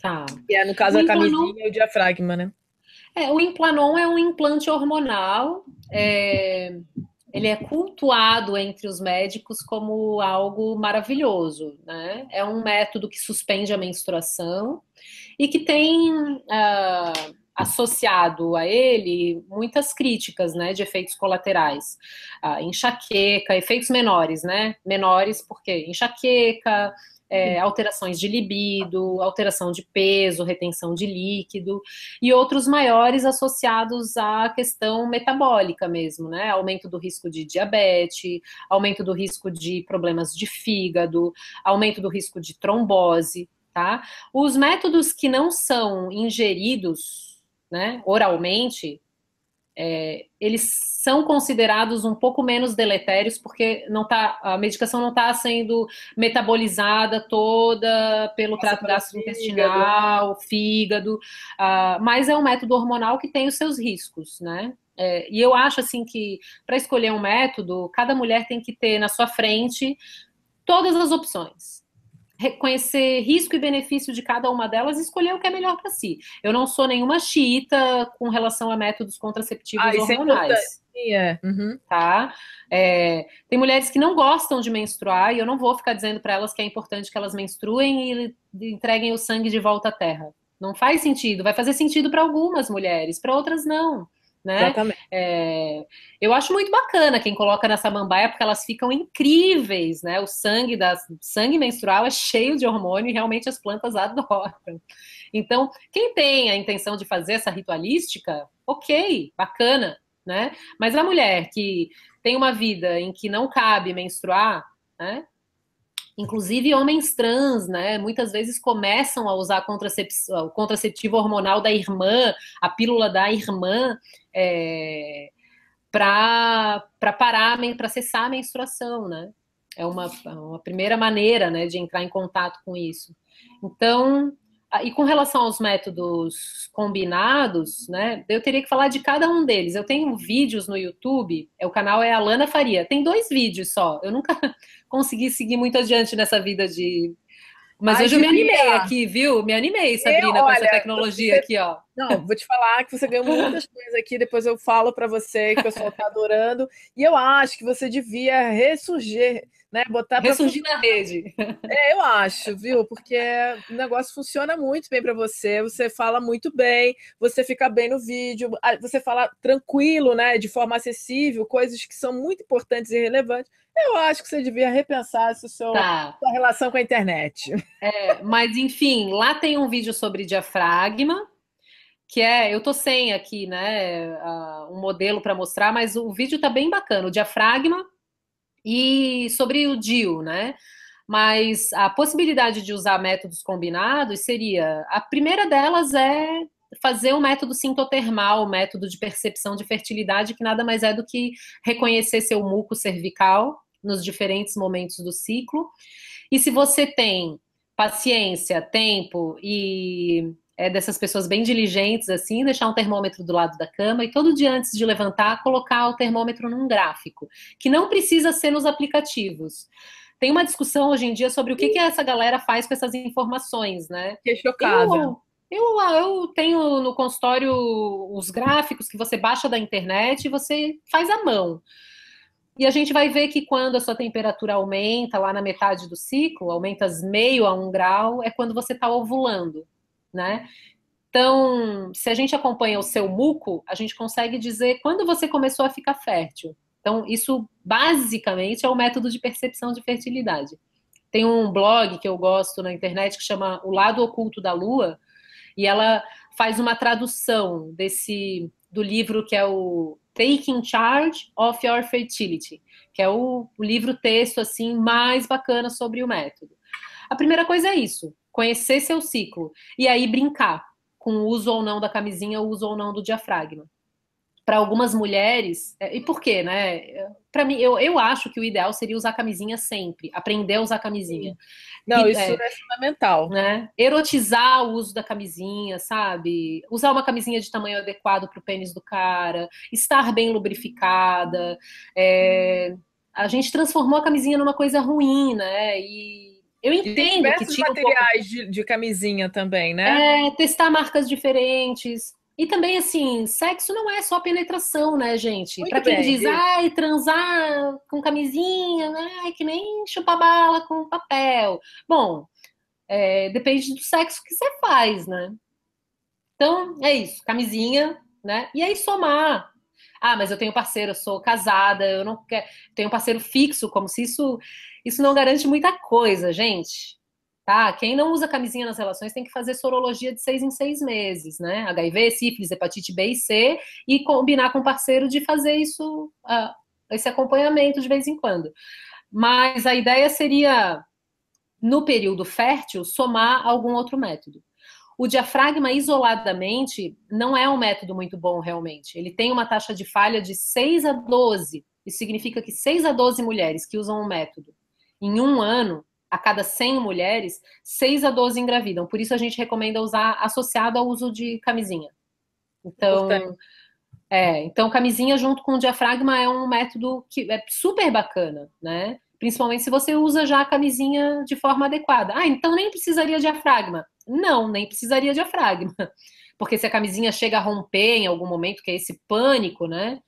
Tá. Que é, no caso, o a camisinha e o diafragma, né? É, o implanon é um implante hormonal. É ele é cultuado entre os médicos como algo maravilhoso, né? É um método que suspende a menstruação e que tem uh, associado a ele muitas críticas, né, de efeitos colaterais, uh, enxaqueca, efeitos menores, né? Menores porque enxaqueca, é, alterações de libido, alteração de peso, retenção de líquido, e outros maiores associados à questão metabólica mesmo, né? Aumento do risco de diabetes, aumento do risco de problemas de fígado, aumento do risco de trombose, tá? Os métodos que não são ingeridos, né, oralmente, é, eles são considerados um pouco menos deletérios porque não tá, a medicação não está sendo metabolizada toda pelo Passa trato gastrointestinal, fígado, fígado uh, mas é um método hormonal que tem os seus riscos, né? É, e eu acho assim que para escolher um método, cada mulher tem que ter na sua frente todas as opções reconhecer risco e benefício de cada uma delas e escolher o que é melhor para si. Eu não sou nenhuma xiita com relação a métodos contraceptivos ah, é hormonais. É uhum. tá? É, tem mulheres que não gostam de menstruar e eu não vou ficar dizendo para elas que é importante que elas menstruem e entreguem o sangue de volta à terra. Não faz sentido. Vai fazer sentido para algumas mulheres, para outras não né? Exatamente. É, eu acho muito bacana quem coloca nessa mambaia porque elas ficam incríveis, né? O sangue das sangue menstrual é cheio de hormônio e realmente as plantas adoram. Então, quem tem a intenção de fazer essa ritualística, ok, bacana, né? Mas a mulher que tem uma vida em que não cabe menstruar, né? Inclusive homens trans, né? Muitas vezes começam a usar o contraceptivo hormonal da irmã, a pílula da irmã, é, para parar, para cessar a menstruação, né? É uma, é uma primeira maneira né, de entrar em contato com isso. Então, ah, e com relação aos métodos combinados, né, eu teria que falar de cada um deles. Eu tenho vídeos no YouTube, é, o canal é Alana Faria. Tem dois vídeos só. Eu nunca consegui seguir muito adiante nessa vida de. Mas Ai, hoje eu me animei aqui, viu? Me animei, Sabrina, eu, olha, com essa tecnologia você... aqui, ó. Não, vou te falar que você ganhou muitas coisas aqui, depois eu falo para você que o pessoal tá adorando. E eu acho que você devia ressurgir, né? Botar ressurgir pra... na rede. É, eu acho, viu? Porque o negócio funciona muito bem para você, você fala muito bem, você fica bem no vídeo, você fala tranquilo, né, de forma acessível, coisas que são muito importantes e relevantes. Eu acho que você devia repensar essa sua, tá. sua relação com a internet. É, mas enfim, lá tem um vídeo sobre diafragma, que é, eu tô sem aqui, né, uh, um modelo para mostrar, mas o vídeo tá bem bacana, o diafragma e sobre o DIU, né? Mas a possibilidade de usar métodos combinados seria, a primeira delas é fazer um método sintotermal, um método de percepção de fertilidade, que nada mais é do que reconhecer seu muco cervical nos diferentes momentos do ciclo. E se você tem paciência, tempo e é, dessas pessoas bem diligentes, assim, deixar um termômetro do lado da cama e todo dia antes de levantar, colocar o termômetro num gráfico, que não precisa ser nos aplicativos. Tem uma discussão hoje em dia sobre o que, que essa galera faz com essas informações, né? Que chocada. Eu, eu, eu tenho no consultório os gráficos que você baixa da internet e você faz à mão. E a gente vai ver que quando a sua temperatura aumenta, lá na metade do ciclo, aumenta meio a um grau, é quando você está ovulando né? Então, se a gente acompanha o seu muco, a gente consegue dizer quando você começou a ficar fértil. Então, isso basicamente é o método de percepção de fertilidade. Tem um blog que eu gosto na internet que chama O Lado Oculto da Lua, e ela faz uma tradução desse do livro que é o Taking Charge of Your Fertility, que é o, o livro texto assim mais bacana sobre o método. A primeira coisa é isso, conhecer seu ciclo e aí brincar com o uso ou não da camisinha, o uso ou não do diafragma. Para algumas mulheres, é, e por quê, né? Para mim, eu, eu acho que o ideal seria usar camisinha sempre, aprender a usar camisinha. Não, e, isso é, é fundamental. Né? Erotizar o uso da camisinha, sabe? Usar uma camisinha de tamanho adequado para o pênis do cara, estar bem lubrificada. É, a gente transformou a camisinha numa coisa ruim, né? E eu entendo diversos que tinha materiais um pouco... de, de, camisinha também, né? É, testar marcas diferentes. E também, assim, sexo não é só penetração, né, gente? Para quem diz, ai, transar com camisinha, ai, que nem chupar bala com papel. Bom, é, depende do sexo que você faz, né? Então, é isso, camisinha, né? E aí somar ah, mas eu tenho parceiro, eu sou casada, eu não quero, tenho parceiro fixo, como se isso isso não garante muita coisa, gente. Tá? Quem não usa camisinha nas relações tem que fazer sorologia de seis em seis meses, né? HIV, sífilis, hepatite B e C, e combinar com o parceiro de fazer isso, uh, esse acompanhamento de vez em quando. Mas a ideia seria, no período fértil, somar algum outro método. O diafragma isoladamente não é um método muito bom realmente. Ele tem uma taxa de falha de 6 a 12. Isso significa que 6 a 12 mulheres que usam o método em um ano, a cada 100 mulheres, 6 a 12 engravidam. Por isso a gente recomenda usar associado ao uso de camisinha. Então, Importante. é, então camisinha junto com o diafragma é um método que é super bacana, né? Principalmente se você usa já a camisinha de forma adequada. Ah, então nem precisaria diafragma. Não, nem precisaria diafragma. Porque se a camisinha chega a romper em algum momento, que é esse pânico, né?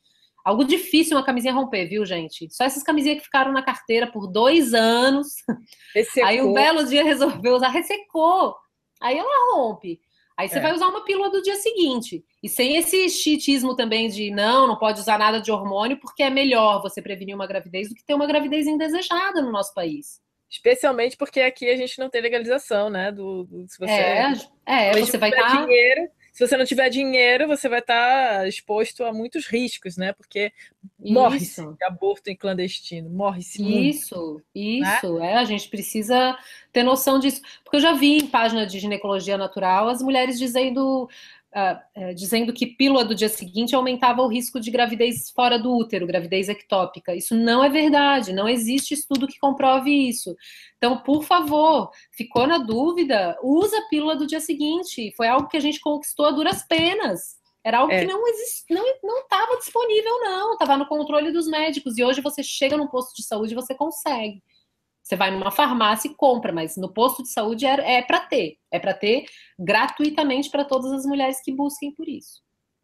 Algo difícil uma camisinha romper, viu, gente? Só essas camisinhas que ficaram na carteira por dois anos. Ressecou. Aí um belo dia resolveu usar, ressecou. Aí ela rompe. Aí você é. vai usar uma pílula do dia seguinte. E sem esse chitismo também de não, não pode usar nada de hormônio, porque é melhor você prevenir uma gravidez do que ter uma gravidez indesejada no nosso país. Especialmente porque aqui a gente não tem legalização, né? Do, do se você é, é, você vai estar. Tá... Dinheiro, se você não tiver dinheiro, você vai estar tá exposto a muitos riscos, né? Porque morre-se aborto em clandestino, morre-se Isso, muito, isso. Né? É, a gente precisa ter noção disso. Porque eu já vi em página de ginecologia natural as mulheres dizendo ah, eh, dizendo que pílula do dia seguinte aumentava o risco de gravidez fora do útero, gravidez ectópica. Isso não é verdade, não existe estudo que comprove isso. Então, por favor, ficou na dúvida, usa a pílula do dia seguinte. Foi algo que a gente conquistou a duras penas. Era algo é. que não estava não, não disponível, não. Estava no controle dos médicos. E hoje você chega num posto de saúde e você consegue. Você vai numa farmácia e compra, mas no posto de saúde é, é para ter. É para ter gratuitamente para todas as mulheres que busquem por isso.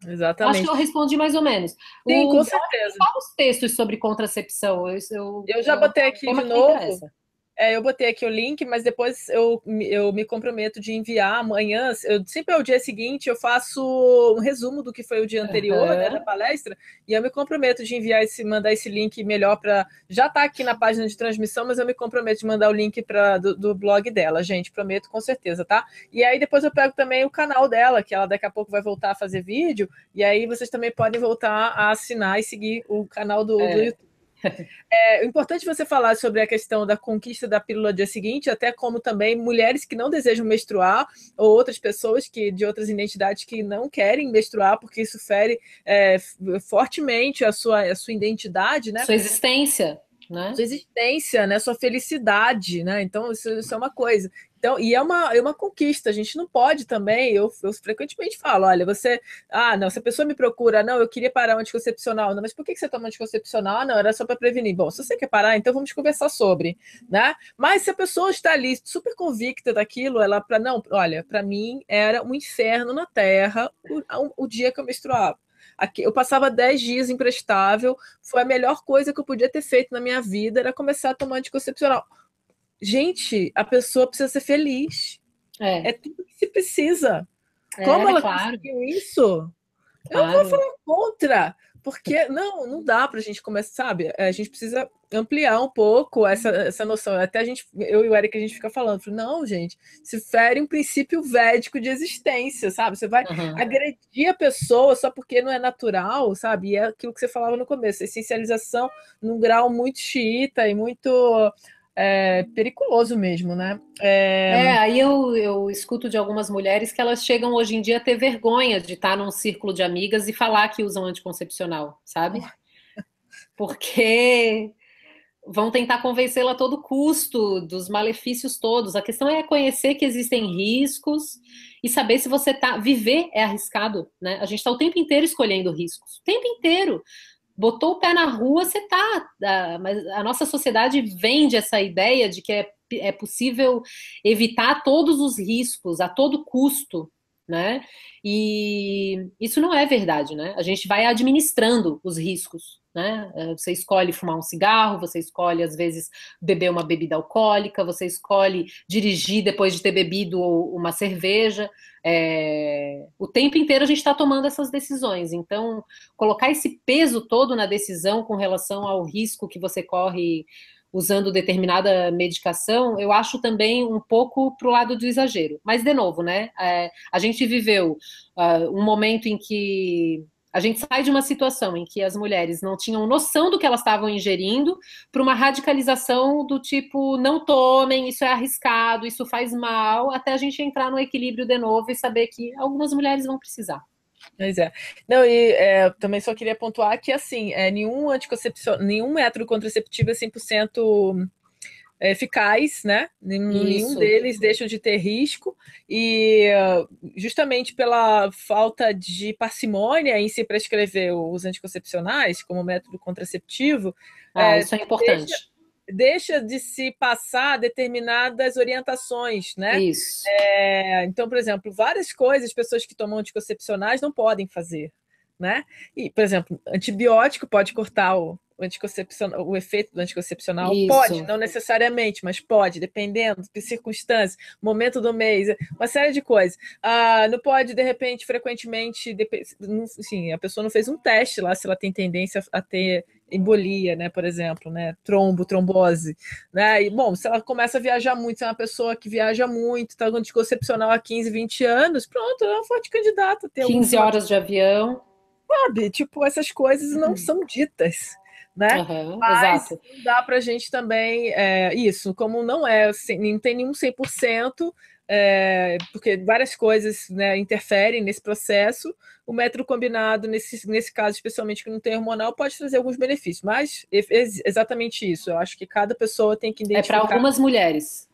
Exatamente. Acho que eu respondi mais ou menos. Sim, o, com certeza. Qual os textos sobre contracepção? Eu, eu, eu já botei aqui de novo. É, eu botei aqui o link, mas depois eu, eu me comprometo de enviar amanhã. Eu, sempre é o dia seguinte eu faço um resumo do que foi o dia anterior, uhum. né, da palestra, e eu me comprometo de enviar esse, mandar esse link melhor para. Já está aqui na página de transmissão, mas eu me comprometo de mandar o link pra, do, do, blog dela, gente. Prometo com certeza, tá? E aí depois eu pego também o canal dela, que ela daqui a pouco vai voltar a fazer vídeo, e aí vocês também podem voltar a assinar e seguir o canal do, é. do YouTube. É importante você falar sobre a questão da conquista da pílula dia seguinte, até como também mulheres que não desejam menstruar, ou outras pessoas que de outras identidades que não querem menstruar, porque isso fere é, fortemente a sua, a sua identidade, né? Sua existência. Né? Sua existência, né? Sua felicidade, né? Então, isso, isso, é uma coisa. Então, e é uma, é uma conquista, a gente não pode também, eu, eu frequentemente falo, olha, você, ah, não, se a pessoa me procura, não, eu queria parar o anticoncepcional, não, mas por que, que você toma anticoncepcional? Ah, não, era só para prevenir. Bom, se você quer parar, então vamos conversar sobre, né? Mas se a pessoa está ali super convicta daquilo, ela para não, olha, para mim era um inferno na terra o, o dia que eu menstruava. Aqui, eu passava 10 dias imprestável, foi a melhor coisa que eu podia ter feito na minha vida, era começar a tomar anticoncepcional gente, a pessoa precisa ser feliz. É, é tudo que se precisa. É, Como ela claro. conseguiu isso? Claro. Eu não vou falar contra, porque não, não dá para a gente começar, sabe? É, a gente precisa ampliar um pouco essa, essa noção. Até a gente, eu e o Eric, a gente fica falando, não, gente, se fere um princípio védico de existência, sabe? Você vai uhum. agredir a pessoa só porque não é natural, sabe? E é aquilo que você falava no começo, essencialização num grau muito xiita e muito é, periculoso mesmo, né? É... é, aí eu, eu escuto de algumas mulheres que elas chegam hoje em dia a ter vergonha de estar num círculo de amigas e falar que usam anticoncepcional, sabe? Porque vão tentar convencê-la a todo custo dos malefícios todos. A questão é conhecer que existem riscos e saber se você tá viver é arriscado, né? A gente está o tempo inteiro escolhendo riscos, o tempo inteiro botou o pé na rua, você tá. Ah, mas a nossa sociedade vende essa ideia de que é, é possível evitar todos os riscos a todo custo. Né? E isso não é verdade, né? A gente vai administrando os riscos né? É, você escolhe fumar um cigarro, você escolhe, às vezes, beber uma bebida alcoólica, você escolhe dirigir depois de ter bebido uma cerveja. É... O tempo inteiro a gente está tomando essas decisões. Então, colocar esse peso todo na decisão com relação ao risco que você corre usando determinada medicação, eu acho também um pouco para o lado do exagero. Mas, de novo, né? É... a gente viveu uh, um momento em que a gente sai de uma situação em que as mulheres não tinham noção do que elas estavam ingerindo para uma radicalização do tipo não tomem, isso é arriscado, isso faz mal, até a gente entrar no equilíbrio de novo e saber que algumas mulheres vão precisar. Pois é. Não, e é, também só queria pontuar que, assim, é, nenhum anticoncepcional, nenhum método contraceptivo é 100% eficaz, né? Nenhum Isso. deles deixam de ter risco e justamente pela falta de parcimônia em se prescrever os anticoncepcionais como método contraceptivo, ah, é, isso é importante. Deixa, deixa de se passar determinadas orientações, né? Isso. É, então, por exemplo, várias coisas pessoas que tomam anticoncepcionais não podem fazer, né? E, por exemplo, antibiótico pode cortar o o, anticoncepcional, o efeito do anticoncepcional. Isso. Pode, não necessariamente, mas pode, dependendo de circunstâncias, momento do mês, uma série de coisas. Ah, não pode, de repente, frequentemente, sim, a pessoa não fez um teste lá se ela tem tendência a ter embolia, né, por exemplo, né, trombo, trombose, né, e, bom, se ela começa a viajar muito, se é uma pessoa que viaja muito, tá com anticoncepcional há 15, 20 anos, pronto, ela é uma forte candidata. 15 horas de avião. Sabe, tipo, essas coisas não uhum. são ditas né? Uhum, Mas exato. dá para a gente também é, isso, como não é, assim, não tem nenhum 100%, é, porque várias coisas né, interferem nesse processo. O método combinado, nesse, nesse caso, especialmente que não tem hormonal, pode trazer alguns benefícios, mas é exatamente isso. Eu acho que cada pessoa tem que é identificar. É para algumas mulheres.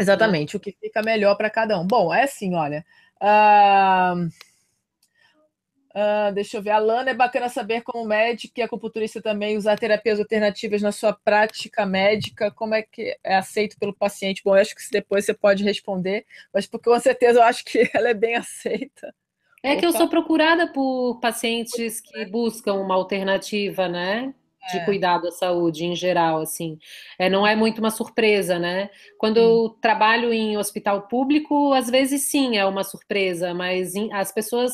Exatamente, é. o que fica melhor para cada um. Bom, é assim, olha. Uh ah, deixa eu ver. Alana, é bacana saber como médico e acupunturista também usar terapias alternativas na sua prática médica. Como é que é aceito pelo paciente? Bom, acho que depois você pode responder, mas porque com certeza eu acho que ela é bem aceita. É Opa. que eu sou procurada por pacientes que buscam uma alternativa, né? de é. cuidado à saúde em geral, assim. É, não é muito uma surpresa, né? Quando eu trabalho em hospital público, às vezes sim é uma surpresa, mas em, as pessoas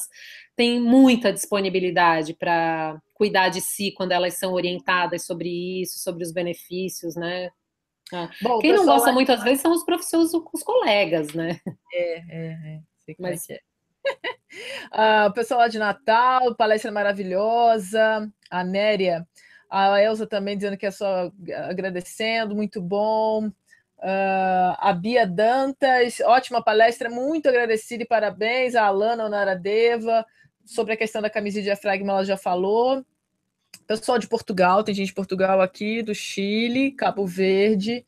têm muita disponibilidade para cuidar de si quando elas são orientadas sobre isso, sobre os benefícios, né? Ah, Bom, Quem não gosta muito, às vezes, são os professores, os colegas, né? É, é, é. Sei é mas... é. Ah, o pessoal lá de Natal, palestra maravilhosa, a Néria. A Elza também dizendo que é só agradecendo, muito bom. Uh, a Bia Dantas, ótima palestra, muito agradecida e parabéns. A Alana Onaradeva, sobre a questão da camisa de diafragma, ela já falou. Pessoal de Portugal, tem gente de Portugal aqui, do Chile, Cabo Verde.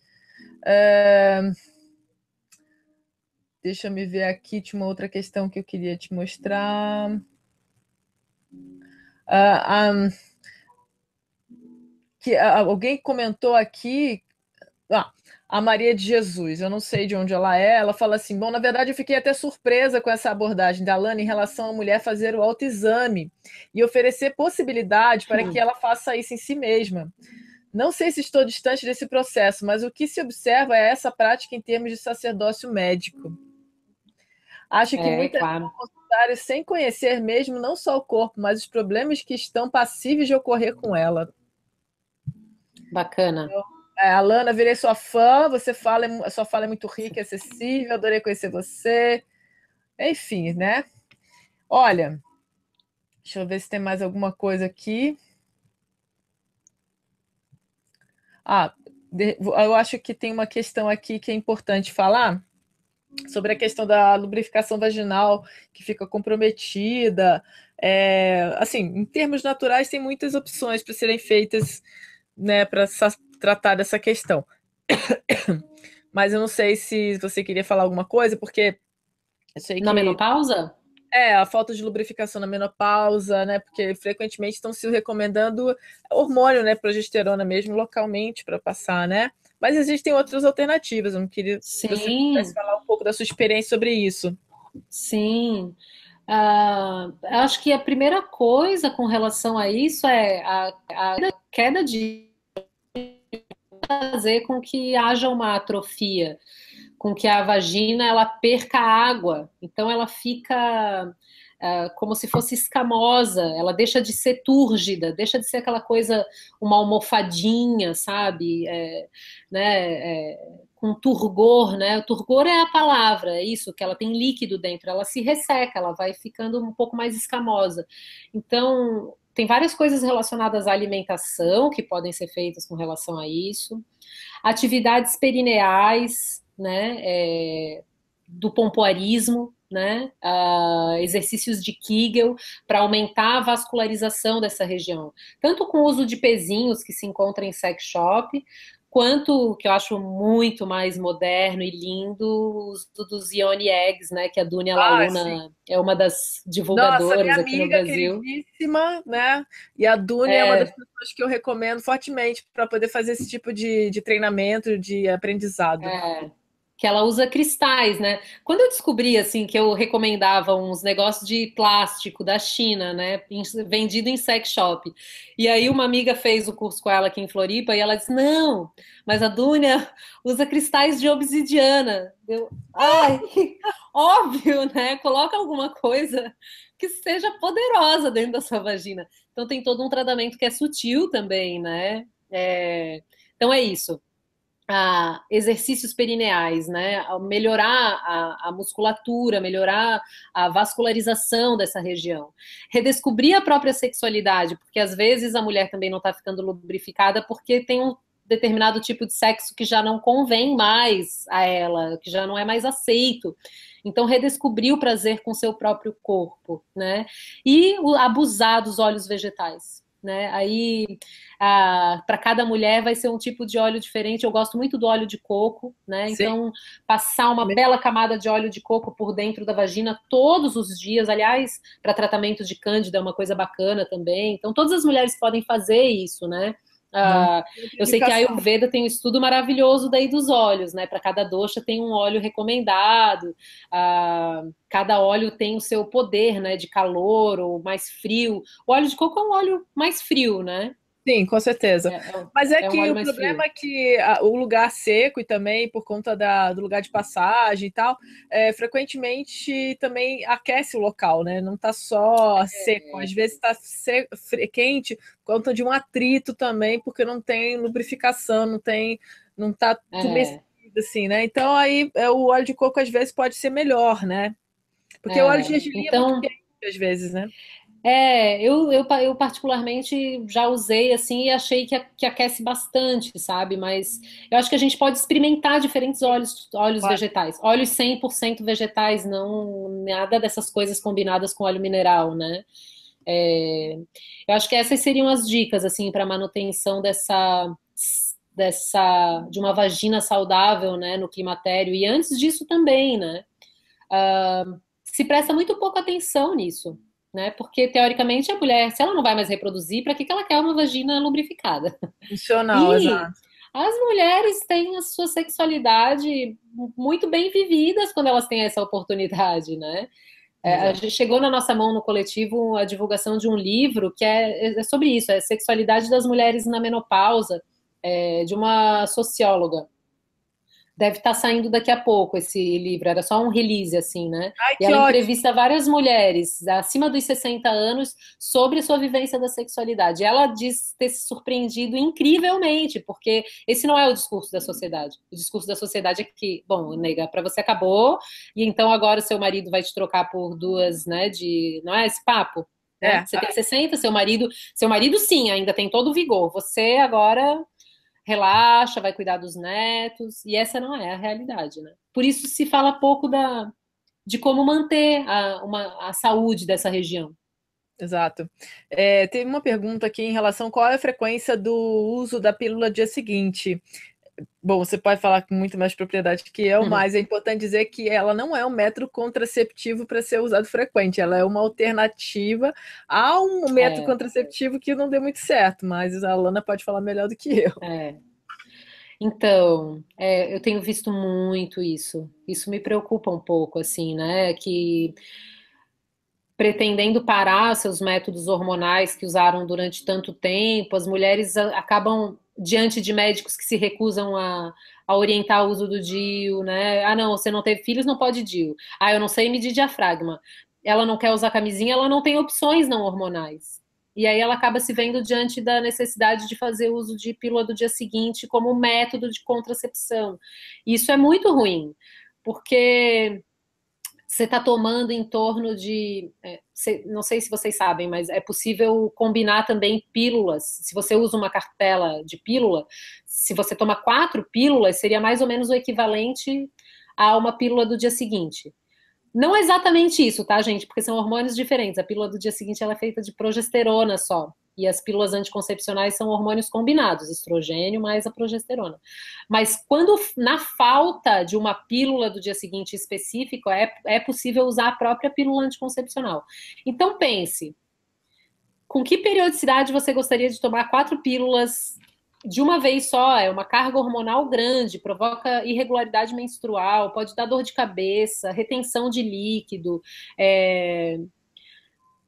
Uh, deixa eu me ver aqui, tinha uma outra questão que eu queria te mostrar. Uh, ah, um, que alguém comentou aqui. Ah, a Maria de Jesus, eu não sei de onde ela é, ela fala assim: bom, na verdade eu fiquei até surpresa com essa abordagem da Lana em relação à mulher fazer o autoexame e oferecer possibilidade para que ela faça isso em si mesma. Não sei se estou distante desse processo, mas o que se observa é essa prática em termos de sacerdócio médico. Acho que é, muitas claro. sem conhecer mesmo não só o corpo, mas os problemas que estão passíveis de ocorrer com ela. Bacana. Então, é, Alana, virei sua fã, você fala, é sua fala é muito rica, é acessível, adorei conhecer você. Enfim, né? Olha, deixa eu ver se tem mais alguma coisa aqui. Ah, eu acho que tem uma questão aqui que é importante falar sobre a questão da lubrificação vaginal que fica comprometida. É, assim, em termos naturais, tem muitas opções para serem feitas né, para tratar dessa questão. Mas eu não sei se você queria falar alguma coisa, porque eu sei que... Na menopausa? É, a falta de lubrificação na menopausa, né? Porque frequentemente estão se recomendando hormônio, né? Progesterona mesmo, localmente, para passar, né? Mas existem outras alternativas. Eu não queria Sim. que você falar um pouco da sua experiência sobre isso. Sim. Uh, acho que a primeira coisa com relação a isso é a, a queda de fazer com que haja uma atrofia, com que a vagina ela perca água, então ela fica uh, como se fosse escamosa, ela deixa de ser túrgida, deixa de ser aquela coisa, uma almofadinha, sabe? É, né? É, com turgor, né? O turgor é a palavra, é isso, que ela tem líquido dentro, ela se resseca, ela vai ficando um pouco mais escamosa. Então, tem várias coisas relacionadas à alimentação que podem ser feitas com relação a isso. Atividades perineais, né? É, do pompoarismo, né? Uh, exercícios de Kegel para aumentar a vascularização dessa região, tanto com o uso de pezinhos que se encontra em sex shop, quanto, que eu acho muito mais moderno e lindo, os dos Ione Eggs, né? Que a Dunia ah, Launa é uma das divulgadoras Nossa, aqui no Brasil. Queridíssima, né? E a Dunia é... é... uma das pessoas que eu recomendo fortemente para poder fazer esse tipo de, de treinamento, de aprendizado. É que ela usa cristais, né? Quando eu descobri assim que eu recomendava uns negócios de plástico da China, né, vendido em sex shop, e aí uma amiga fez o curso com ela aqui em Floripa e ela disse não, mas a Dunia usa cristais de obsidiana. Eu, ai, óbvio, né? Coloca alguma coisa que seja poderosa dentro da sua vagina. Então tem todo um tratamento que é sutil também, né? É... Então é isso a exercícios perineais, né? A melhorar a, a, musculatura, melhorar a vascularização dessa região. Redescobrir a própria sexualidade, porque às vezes a mulher também não está ficando lubrificada porque tem um determinado tipo de sexo que já não convém mais a ela, que já não é mais aceito. Então, redescobrir o prazer com seu próprio corpo, né? E abusar dos óleos vegetais né? Aí para cada mulher vai ser um tipo de óleo diferente. Eu gosto muito do óleo de coco, né? Sim. Então passar uma bela camada de óleo de coco por dentro da vagina todos os dias, aliás, para tratamento de cândida é uma coisa bacana também. Então todas as mulheres podem fazer isso, né? Ah, eu sei que a Ayurveda tem um estudo maravilhoso daí dos olhos, né? Para cada doxa tem um óleo recomendado, ah, cada óleo tem o seu poder, né? De calor ou mais frio. O óleo de coco é um óleo mais frio, né? Sim, com certeza. É, é, Mas é, é que um o problema frio. é que a, o lugar seco e também por conta da, do lugar de passagem e tal, é, frequentemente também aquece o local, né? Não tá só é. seco, às vezes tá quente por conta de um atrito também, porque não tem lubrificação, não tem, não tá é. tumecido, assim, né? Então aí o óleo de coco às vezes pode ser melhor, né? Porque o óleo de gergelim então... é muito então quente às vezes, né? É, eu, eu, eu particularmente já usei assim e achei que, que aquece bastante, sabe? Mas eu acho que a gente pode experimentar diferentes óleos, óleos vegetais. Óleos 100% vegetais, não nada dessas coisas combinadas com óleo mineral, né? É, eu acho que essas seriam as dicas assim para manutenção dessa dessa de uma vagina saudável, né, no climatério e antes disso também, né? Uh, se presta muito pouco atenção nisso né? Porque teoricamente a mulher, se ela não vai mais reproduzir, para que, que ela quer uma vagina lubrificada? Funcional, exato. As mulheres têm a sua sexualidade muito bem vividas quando elas têm essa oportunidade, né? É, chegou na nossa mão no coletivo a divulgação de um livro que é, é sobre isso, é Sexualidade das Mulheres na Menopausa, é, de uma socióloga deve estar tá saindo daqui a pouco esse livro, era só um release, assim, né? Ai, e ela ótimo. entrevista várias mulheres acima dos 60 anos sobre a sua vivência da sexualidade. Ela diz ter se surpreendido incrivelmente, porque esse não é o discurso da sociedade. O discurso da sociedade é que, bom, nega, para você acabou, e então agora seu marido vai te trocar por duas, né, de... Não é esse papo? É. Né? Você tem 60, seu marido... Seu marido, sim, ainda tem todo o vigor. Você agora relaxa, vai cuidar dos netos, e essa não é a realidade, né? Por isso se fala pouco da, de como manter a, uma, a saúde dessa região. Exato. É, teve uma pergunta aqui em relação qual é a frequência do uso da pílula dia seguinte. Bom, você pode falar com muito mais propriedade que eu, uhum. mas é importante dizer que ela não é um método contraceptivo para ser usado frequente, ela é uma alternativa a um método é. contraceptivo que não deu muito certo, mas a Lana pode falar melhor do que eu. É. Então, é, eu tenho visto muito isso. Isso me preocupa um pouco, assim, né? Que pretendendo parar seus métodos hormonais que usaram durante tanto tempo, as mulheres acabam diante de médicos que se recusam a, a orientar o uso do DIU, né? Ah, não, você não teve filhos, não pode DIU. Ah, eu não sei medir diafragma. Ela não quer usar camisinha, ela não tem opções não hormonais. E aí ela acaba se vendo diante da necessidade de fazer uso de pílula do dia seguinte como método de contracepção. Isso é muito ruim, porque você está tomando em torno de. É, não sei se vocês sabem, mas é possível combinar também pílulas. Se você usa uma cartela de pílula, se você toma quatro pílulas, seria mais ou menos o equivalente a uma pílula do dia seguinte. Não é exatamente isso, tá, gente? Porque são hormônios diferentes. A pílula do dia seguinte ela é feita de progesterona só. E as pílulas anticoncepcionais são hormônios combinados, estrogênio mais a progesterona. Mas quando, na falta de uma pílula do dia seguinte específico, é, é possível usar a própria pílula anticoncepcional. Então pense, com que periodicidade você gostaria de tomar quatro pílulas de uma vez só, é uma carga hormonal grande, provoca irregularidade menstrual, pode dar dor de cabeça, retenção de líquido. É...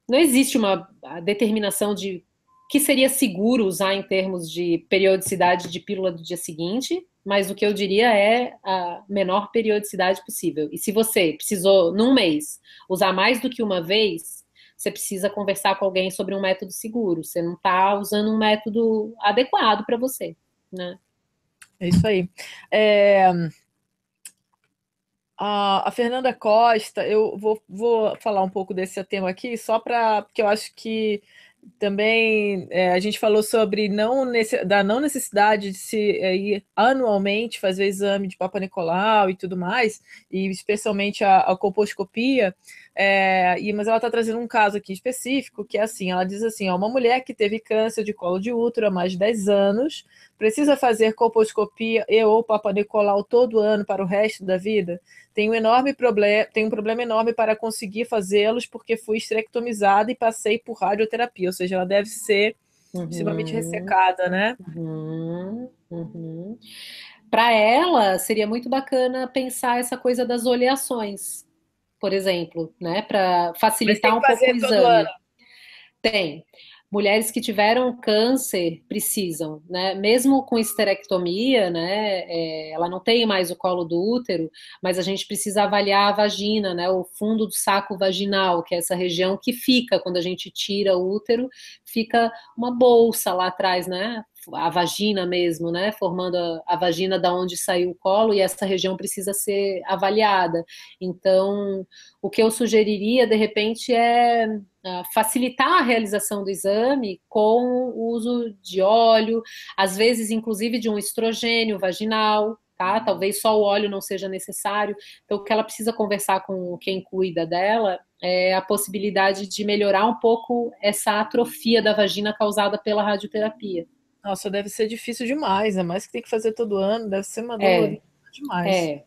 Não existe uma determinação de que seria seguro usar em termos de periodicidade de pílula do dia seguinte, mas o que eu diria é a menor periodicidade possível. E se você precisou, num mês, usar mais do que uma vez, você precisa conversar com alguém sobre um método seguro. Você não está usando um método adequado para você, né? É isso aí. É... A, a, Fernanda Costa, eu vou, vou falar um pouco desse tema aqui, só para. Porque eu acho que também é, a gente falou sobre não da não necessidade de se é, ir anualmente fazer exame de Papa Nicolau e tudo mais, e especialmente a, a colposcopia, é, e, mas ela está trazendo um caso aqui específico, que é assim: ela diz assim, ó, uma mulher que teve câncer de colo de útero há mais de 10 anos, precisa fazer colposcopia e ou papanicolau todo ano para o resto da vida? Tem um enorme problema, tem um problema enorme para conseguir fazê-los, porque fui esterectomizada e passei por radioterapia, ou seja, ela deve ser uhum. extremamente ressecada, né? Uhum. Uhum. Para ela, seria muito bacana pensar essa coisa das oleações, por exemplo, né, para facilitar um pouco o exame. Ano. Tem. Mulheres que tiveram câncer precisam, né? Mesmo com esterectomia, né? É, ela não tem mais o colo do útero, mas a gente precisa avaliar a vagina, né? O fundo do saco vaginal, que é essa região que fica quando a gente tira o útero, fica uma bolsa lá atrás, né? a vagina mesmo, né? Formando a, a, vagina da onde saiu o colo e essa região precisa ser avaliada. Então, o que eu sugeriria de repente é ah, facilitar a realização do exame com o uso de óleo, às vezes inclusive de um estrogênio vaginal, tá? Uhum. Talvez só o óleo não seja necessário. Então, o que ela precisa conversar com quem cuida dela é a possibilidade de melhorar um pouco essa atrofia da vagina causada pela radioterapia. Nossa, deve ser difícil demais, é mais que tem que fazer todo ano, deve ser uma é, demais. É.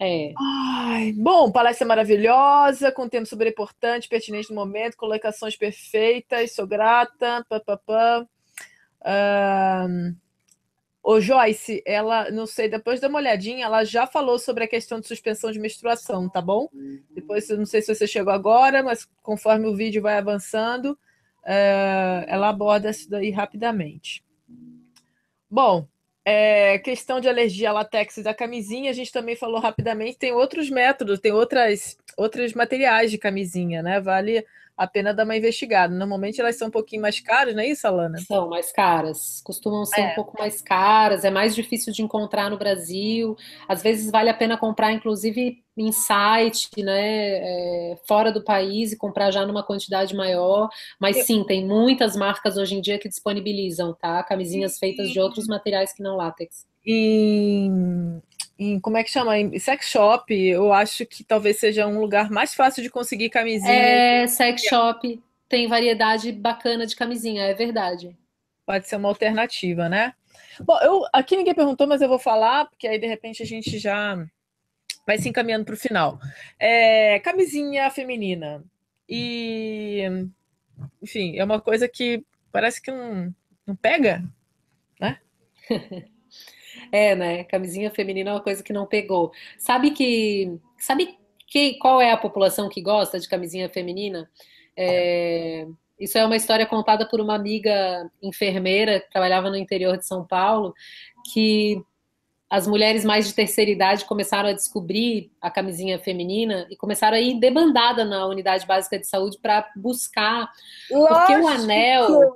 É. Ai, bom, palestra maravilhosa, com tempo super importante, pertinente no momento, colocações perfeitas, sou grata, papapá. o Joyce, ela, não sei, depois dá uma olhadinha, ela já falou sobre a questão de suspensão de menstruação, tá bom? Uhum. Depois, não sei se você chegou agora, mas conforme o vídeo vai avançando, uh, ela aborda isso daí rapidamente. Bom, é, questão de alergia à latex da camisinha, a gente também falou rapidamente, tem outros métodos, tem outras, outros materiais de camisinha, né? Vale a pena dar uma investigada. Normalmente elas são um pouquinho mais caras, não é isso, Alana? São mais caras, costumam ser é. um pouco mais caras, é mais difícil de encontrar no Brasil. Às vezes vale a pena comprar, inclusive, em site, né, é, fora do país e comprar já numa quantidade maior. Mas Eu... sim, tem muitas marcas hoje em dia que disponibilizam, tá? Camisinhas feitas de outros materiais que não látex. Em, em como é que chama? Em sex shop, eu acho que talvez seja um lugar mais fácil de conseguir camisinha. É, sex shop tem variedade bacana de camisinha, é verdade. Pode ser uma alternativa, né? Bom, eu aqui ninguém perguntou, mas eu vou falar, porque aí de repente a gente já vai se encaminhando para o final. É, camisinha feminina. E enfim, é uma coisa que parece que não, não pega, né? É, né? Camisinha feminina é uma coisa que não pegou. Sabe que. Sabe que, qual é a população que gosta de camisinha feminina? É, isso é uma história contada por uma amiga enfermeira que trabalhava no interior de São Paulo, que as mulheres mais de terceira idade começaram a descobrir a camisinha feminina e começaram a ir debandada na unidade básica de saúde para buscar. Lógico. Porque o anel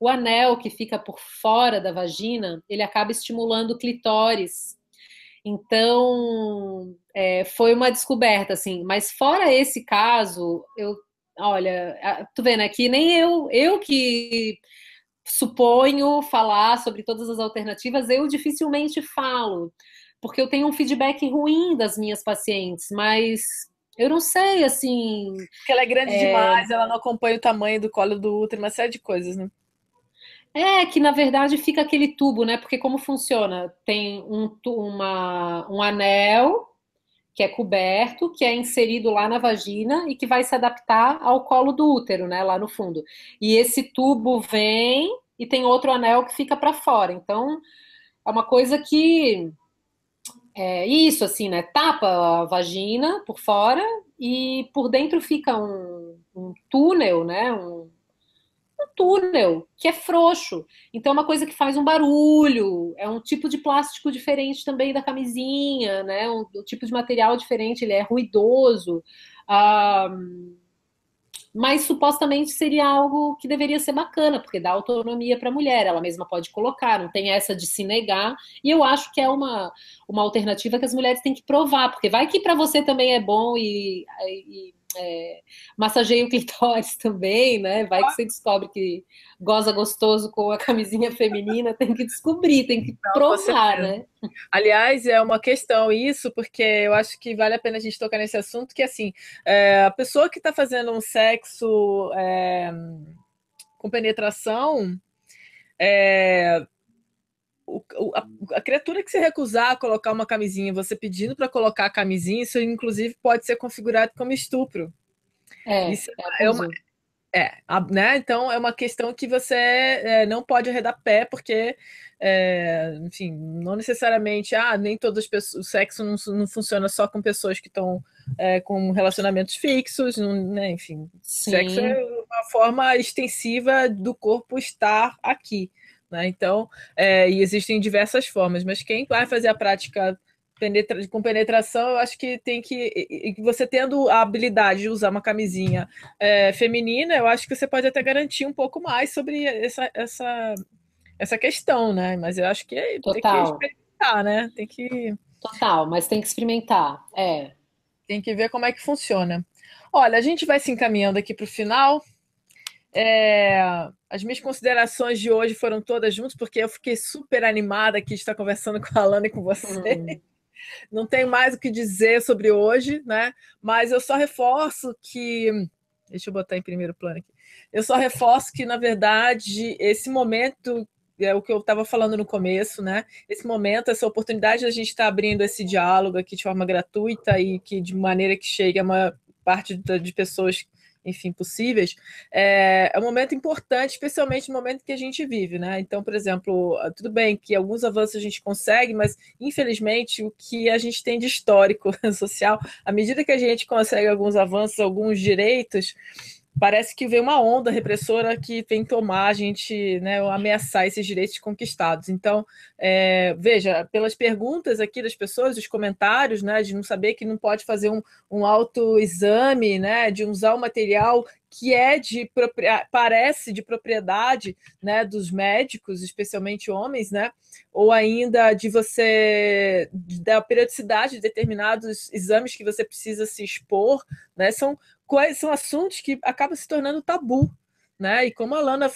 o anel que fica por fora da vagina, ele acaba estimulando o clitóris. Então, é, foi uma descoberta, assim. Mas fora esse caso, eu, olha, tu vendo né, aqui, nem eu, eu que suponho falar sobre todas as alternativas, eu dificilmente falo, porque eu tenho um feedback ruim das minhas pacientes, mas eu não sei, assim. Porque ela é grande é... demais, ela não acompanha o tamanho do colo do útero, uma série de coisas, né? É, que na verdade fica aquele tubo, né? Porque como funciona? Tem um, uma, um anel que é coberto, que é inserido lá na vagina e que vai se adaptar ao colo do útero, né? Lá no fundo. E esse tubo vem e tem outro anel que fica para fora. Então, é uma coisa que. É isso, assim, né? Tapa a vagina por fora e por dentro fica um, um túnel, né? Um, um túnel que é frouxo. Então é uma coisa que faz um barulho, é um tipo de plástico diferente também da camisinha, né? Um, um tipo de material diferente, ele é ruidoso. Um, mas supostamente seria algo que deveria ser bacana, porque dá autonomia para a mulher, ela mesma pode colocar, não tem essa de se negar. E eu acho que é uma, uma alternativa que as mulheres têm que provar, porque vai que para você também é bom e, e é, massageia o clitóris também, né? Vai que você descobre que goza gostoso com a camisinha feminina, tem que descobrir, tem que Não, provar, né? Aliás, é uma questão isso, porque eu acho que vale a pena a gente tocar nesse assunto, que assim, é, a pessoa que está fazendo um sexo é, com penetração, é, o, a, a, criatura que se recusar a colocar uma camisinha, você pedindo para colocar a camisinha, isso inclusive pode ser configurado como estupro. É, isso é, é uma. É, né? Então é uma questão que você é, não pode arredar pé, porque, é, enfim, não necessariamente, ah, nem todas as pessoas, o sexo não, não funciona só com pessoas que estão é, com relacionamentos fixos, não, né? enfim, Sim. sexo é uma forma extensiva do corpo estar aqui. Né? Então, é, e existem diversas formas, mas quem vai fazer a prática penetra com penetração, eu acho que tem que. Você tendo a habilidade de usar uma camisinha é, feminina, eu acho que você pode até garantir um pouco mais sobre essa, essa, essa questão, né? Mas eu acho que Total. É, tem que experimentar, né? Tem que. Total, mas tem que experimentar, é. Tem que ver como é que funciona. Olha, a gente vai se encaminhando aqui para o final. É, as minhas considerações de hoje foram todas juntas, porque eu fiquei super animada aqui de estar conversando com a Alana e com você. Hum. Não tenho mais o que dizer sobre hoje, né? Mas eu só reforço que. Deixa eu botar em primeiro plano aqui. Eu só reforço que, na verdade, esse momento é o que eu estava falando no começo, né? Esse momento, essa oportunidade da gente estar tá abrindo esse diálogo aqui de forma gratuita e que de maneira que chegue a uma parte de pessoas enfim, possíveis, é, é um momento importante, especialmente no momento que a gente vive, né? Então, por exemplo, ah, tudo bem que alguns avanços a gente consegue, mas infelizmente o que a gente tem de histórico social, à medida que a gente consegue alguns avanços, alguns direitos, parece que vem uma onda repressora que tem tomar a gente, né, ameaçar esses direitos conquistados. Então, é, veja, pelas perguntas aqui das pessoas, dos comentários, né, de não saber que não pode fazer um, um autoexame, né, de usar o um material que é de parece de propriedade né, dos médicos, especialmente homens, né, ou ainda de você da periodicidade de determinados exames que você precisa se expor, né, são quais são assuntos que acabam se tornando tabu, né? E como a Lana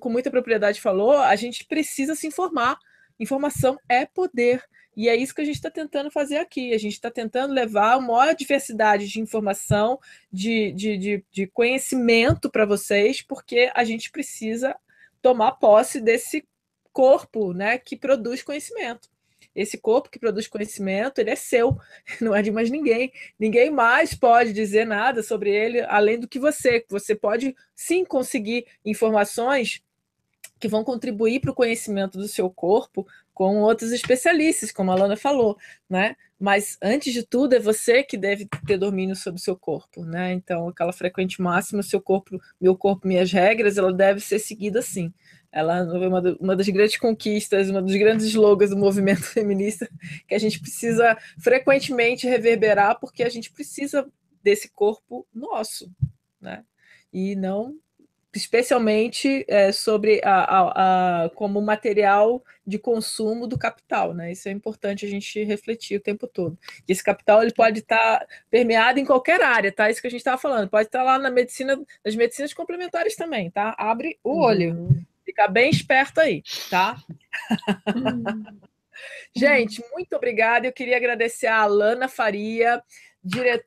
com muita propriedade falou, a gente precisa se informar. Informação é poder. E é isso que a gente está tentando fazer aqui. A gente está tentando levar uma maior diversidade de informação, de, de, de, de conhecimento para vocês, porque a gente precisa tomar posse desse corpo né, que produz conhecimento. Esse corpo que produz conhecimento, ele é seu, não é de mais ninguém. Ninguém mais pode dizer nada sobre ele além do que você. Você pode sim conseguir informações que vão contribuir para o conhecimento do seu corpo com outros especialistas, como a Lana falou, né? Mas antes de tudo é você que deve ter domínio sobre o seu corpo, né? Então, aquela frequente máxima, seu corpo, meu corpo, minhas regras, ela deve ser seguida assim. Ela foi uma, do, uma das grandes conquistas, uma dos grandes slogans do movimento feminista que a gente precisa frequentemente reverberar, porque a gente precisa desse corpo nosso, né? E não especialmente é, sobre a, a, a, como material de consumo do capital, né? Isso é importante a gente refletir o tempo todo. esse capital ele pode estar tá permeado em qualquer área, tá? Isso que a gente estava falando, pode estar tá lá na medicina, nas medicinas complementares também, tá? Abre o uhum. olho. Uhum. Fica bem esperto aí, tá? Hum. Gente, muito obrigada. Eu queria agradecer a Alana Faria, dire...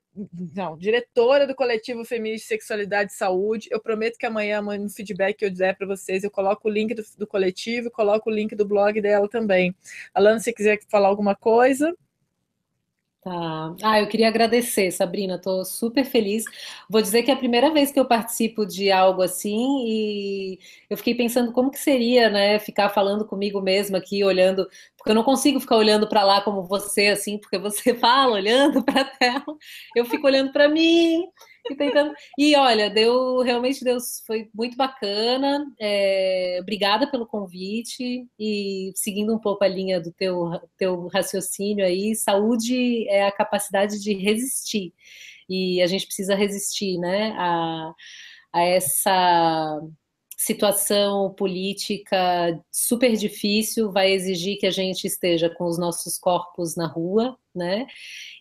Não, diretora do coletivo Feminista Sexualidade e Saúde. Eu prometo que amanhã, amanhã no feedback que eu der para vocês, eu coloco o link do, do coletivo, coloco o link do blog dela também. Alana, se quiser falar alguma coisa. Tá. Ah, eu queria agradecer, Sabrina. Estou super feliz. Vou dizer que é a primeira vez que eu participo de algo assim e eu fiquei pensando como que seria, né, ficar falando comigo mesma aqui, olhando, porque eu não consigo ficar olhando para lá como você, assim, porque você fala olhando para a tela, eu fico olhando para mim. E, tentando... e olha, deu realmente Deus foi muito bacana. É, obrigada pelo convite e seguindo um pouco a linha do teu, teu raciocínio aí, saúde é a capacidade de resistir. E a gente precisa resistir, né? A, a essa situação política super difícil vai exigir que a gente esteja com os nossos corpos na rua, né?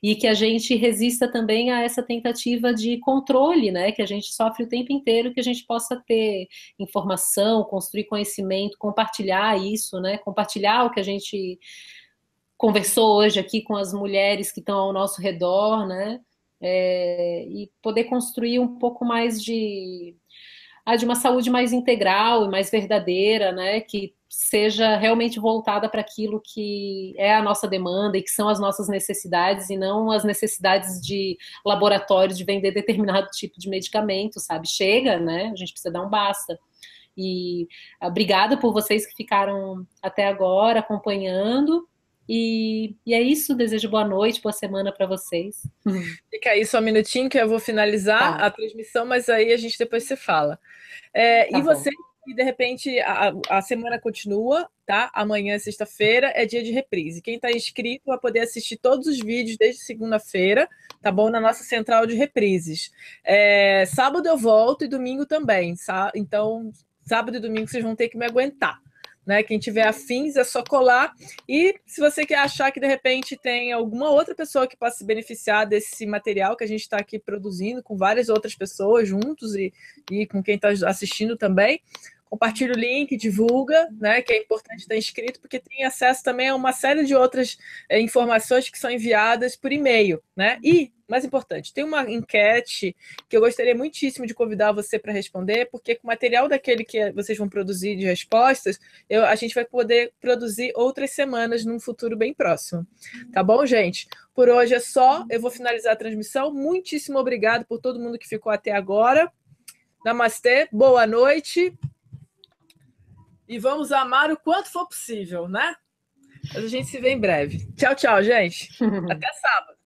E que a gente resista também a essa tentativa de controle, né? Que a gente sofre o tempo inteiro, que a gente possa ter informação, construir conhecimento, compartilhar isso, né? Compartilhar o que a gente conversou hoje aqui com as mulheres que estão ao nosso redor, né? É, e poder construir um pouco mais de a de uma saúde mais integral e mais verdadeira, né? Que seja realmente voltada para aquilo que é a nossa demanda e que são as nossas necessidades e não as necessidades de laboratório de vender determinado tipo de medicamento, sabe? Chega, né? A gente precisa dar um basta. E obrigada por vocês que ficaram até agora acompanhando. E, e é isso, desejo boa noite, boa semana para vocês. Fica aí só um minutinho que eu vou finalizar tá. a transmissão, mas aí a gente depois se fala. É, tá e bom. você e de repente a, a, semana continua, tá? Amanhã, é sexta-feira, é dia de reprise. Quem está inscrito vai poder assistir todos os vídeos desde segunda-feira, tá bom? Na nossa central de reprises. É, sábado eu volto e domingo também, tá? Então, sábado e domingo vocês vão ter que me aguentar. Né? Quem tiver afins é só colar. E se você quer achar que de repente tem alguma outra pessoa que possa se beneficiar desse material que a gente está aqui produzindo com várias outras pessoas juntos e, e com quem está assistindo também, compartilha o link, divulga, né? Que é importante estar inscrito, porque tem acesso também a uma série de outras é, informações que são enviadas por e-mail, né? E, mais importante, tem uma enquete que eu gostaria muitíssimo de convidar você para responder, porque com o material daquele que vocês vão produzir de respostas, eu, a gente vai poder produzir outras semanas num futuro bem próximo. Tá bom, gente? Por hoje é só, eu vou finalizar a transmissão. Muitíssimo obrigado por todo mundo que ficou até agora. Namastê, boa noite e vamos amar o quanto for possível, né? Mas a gente se vê em breve. Tchau, tchau, gente. Até sábado.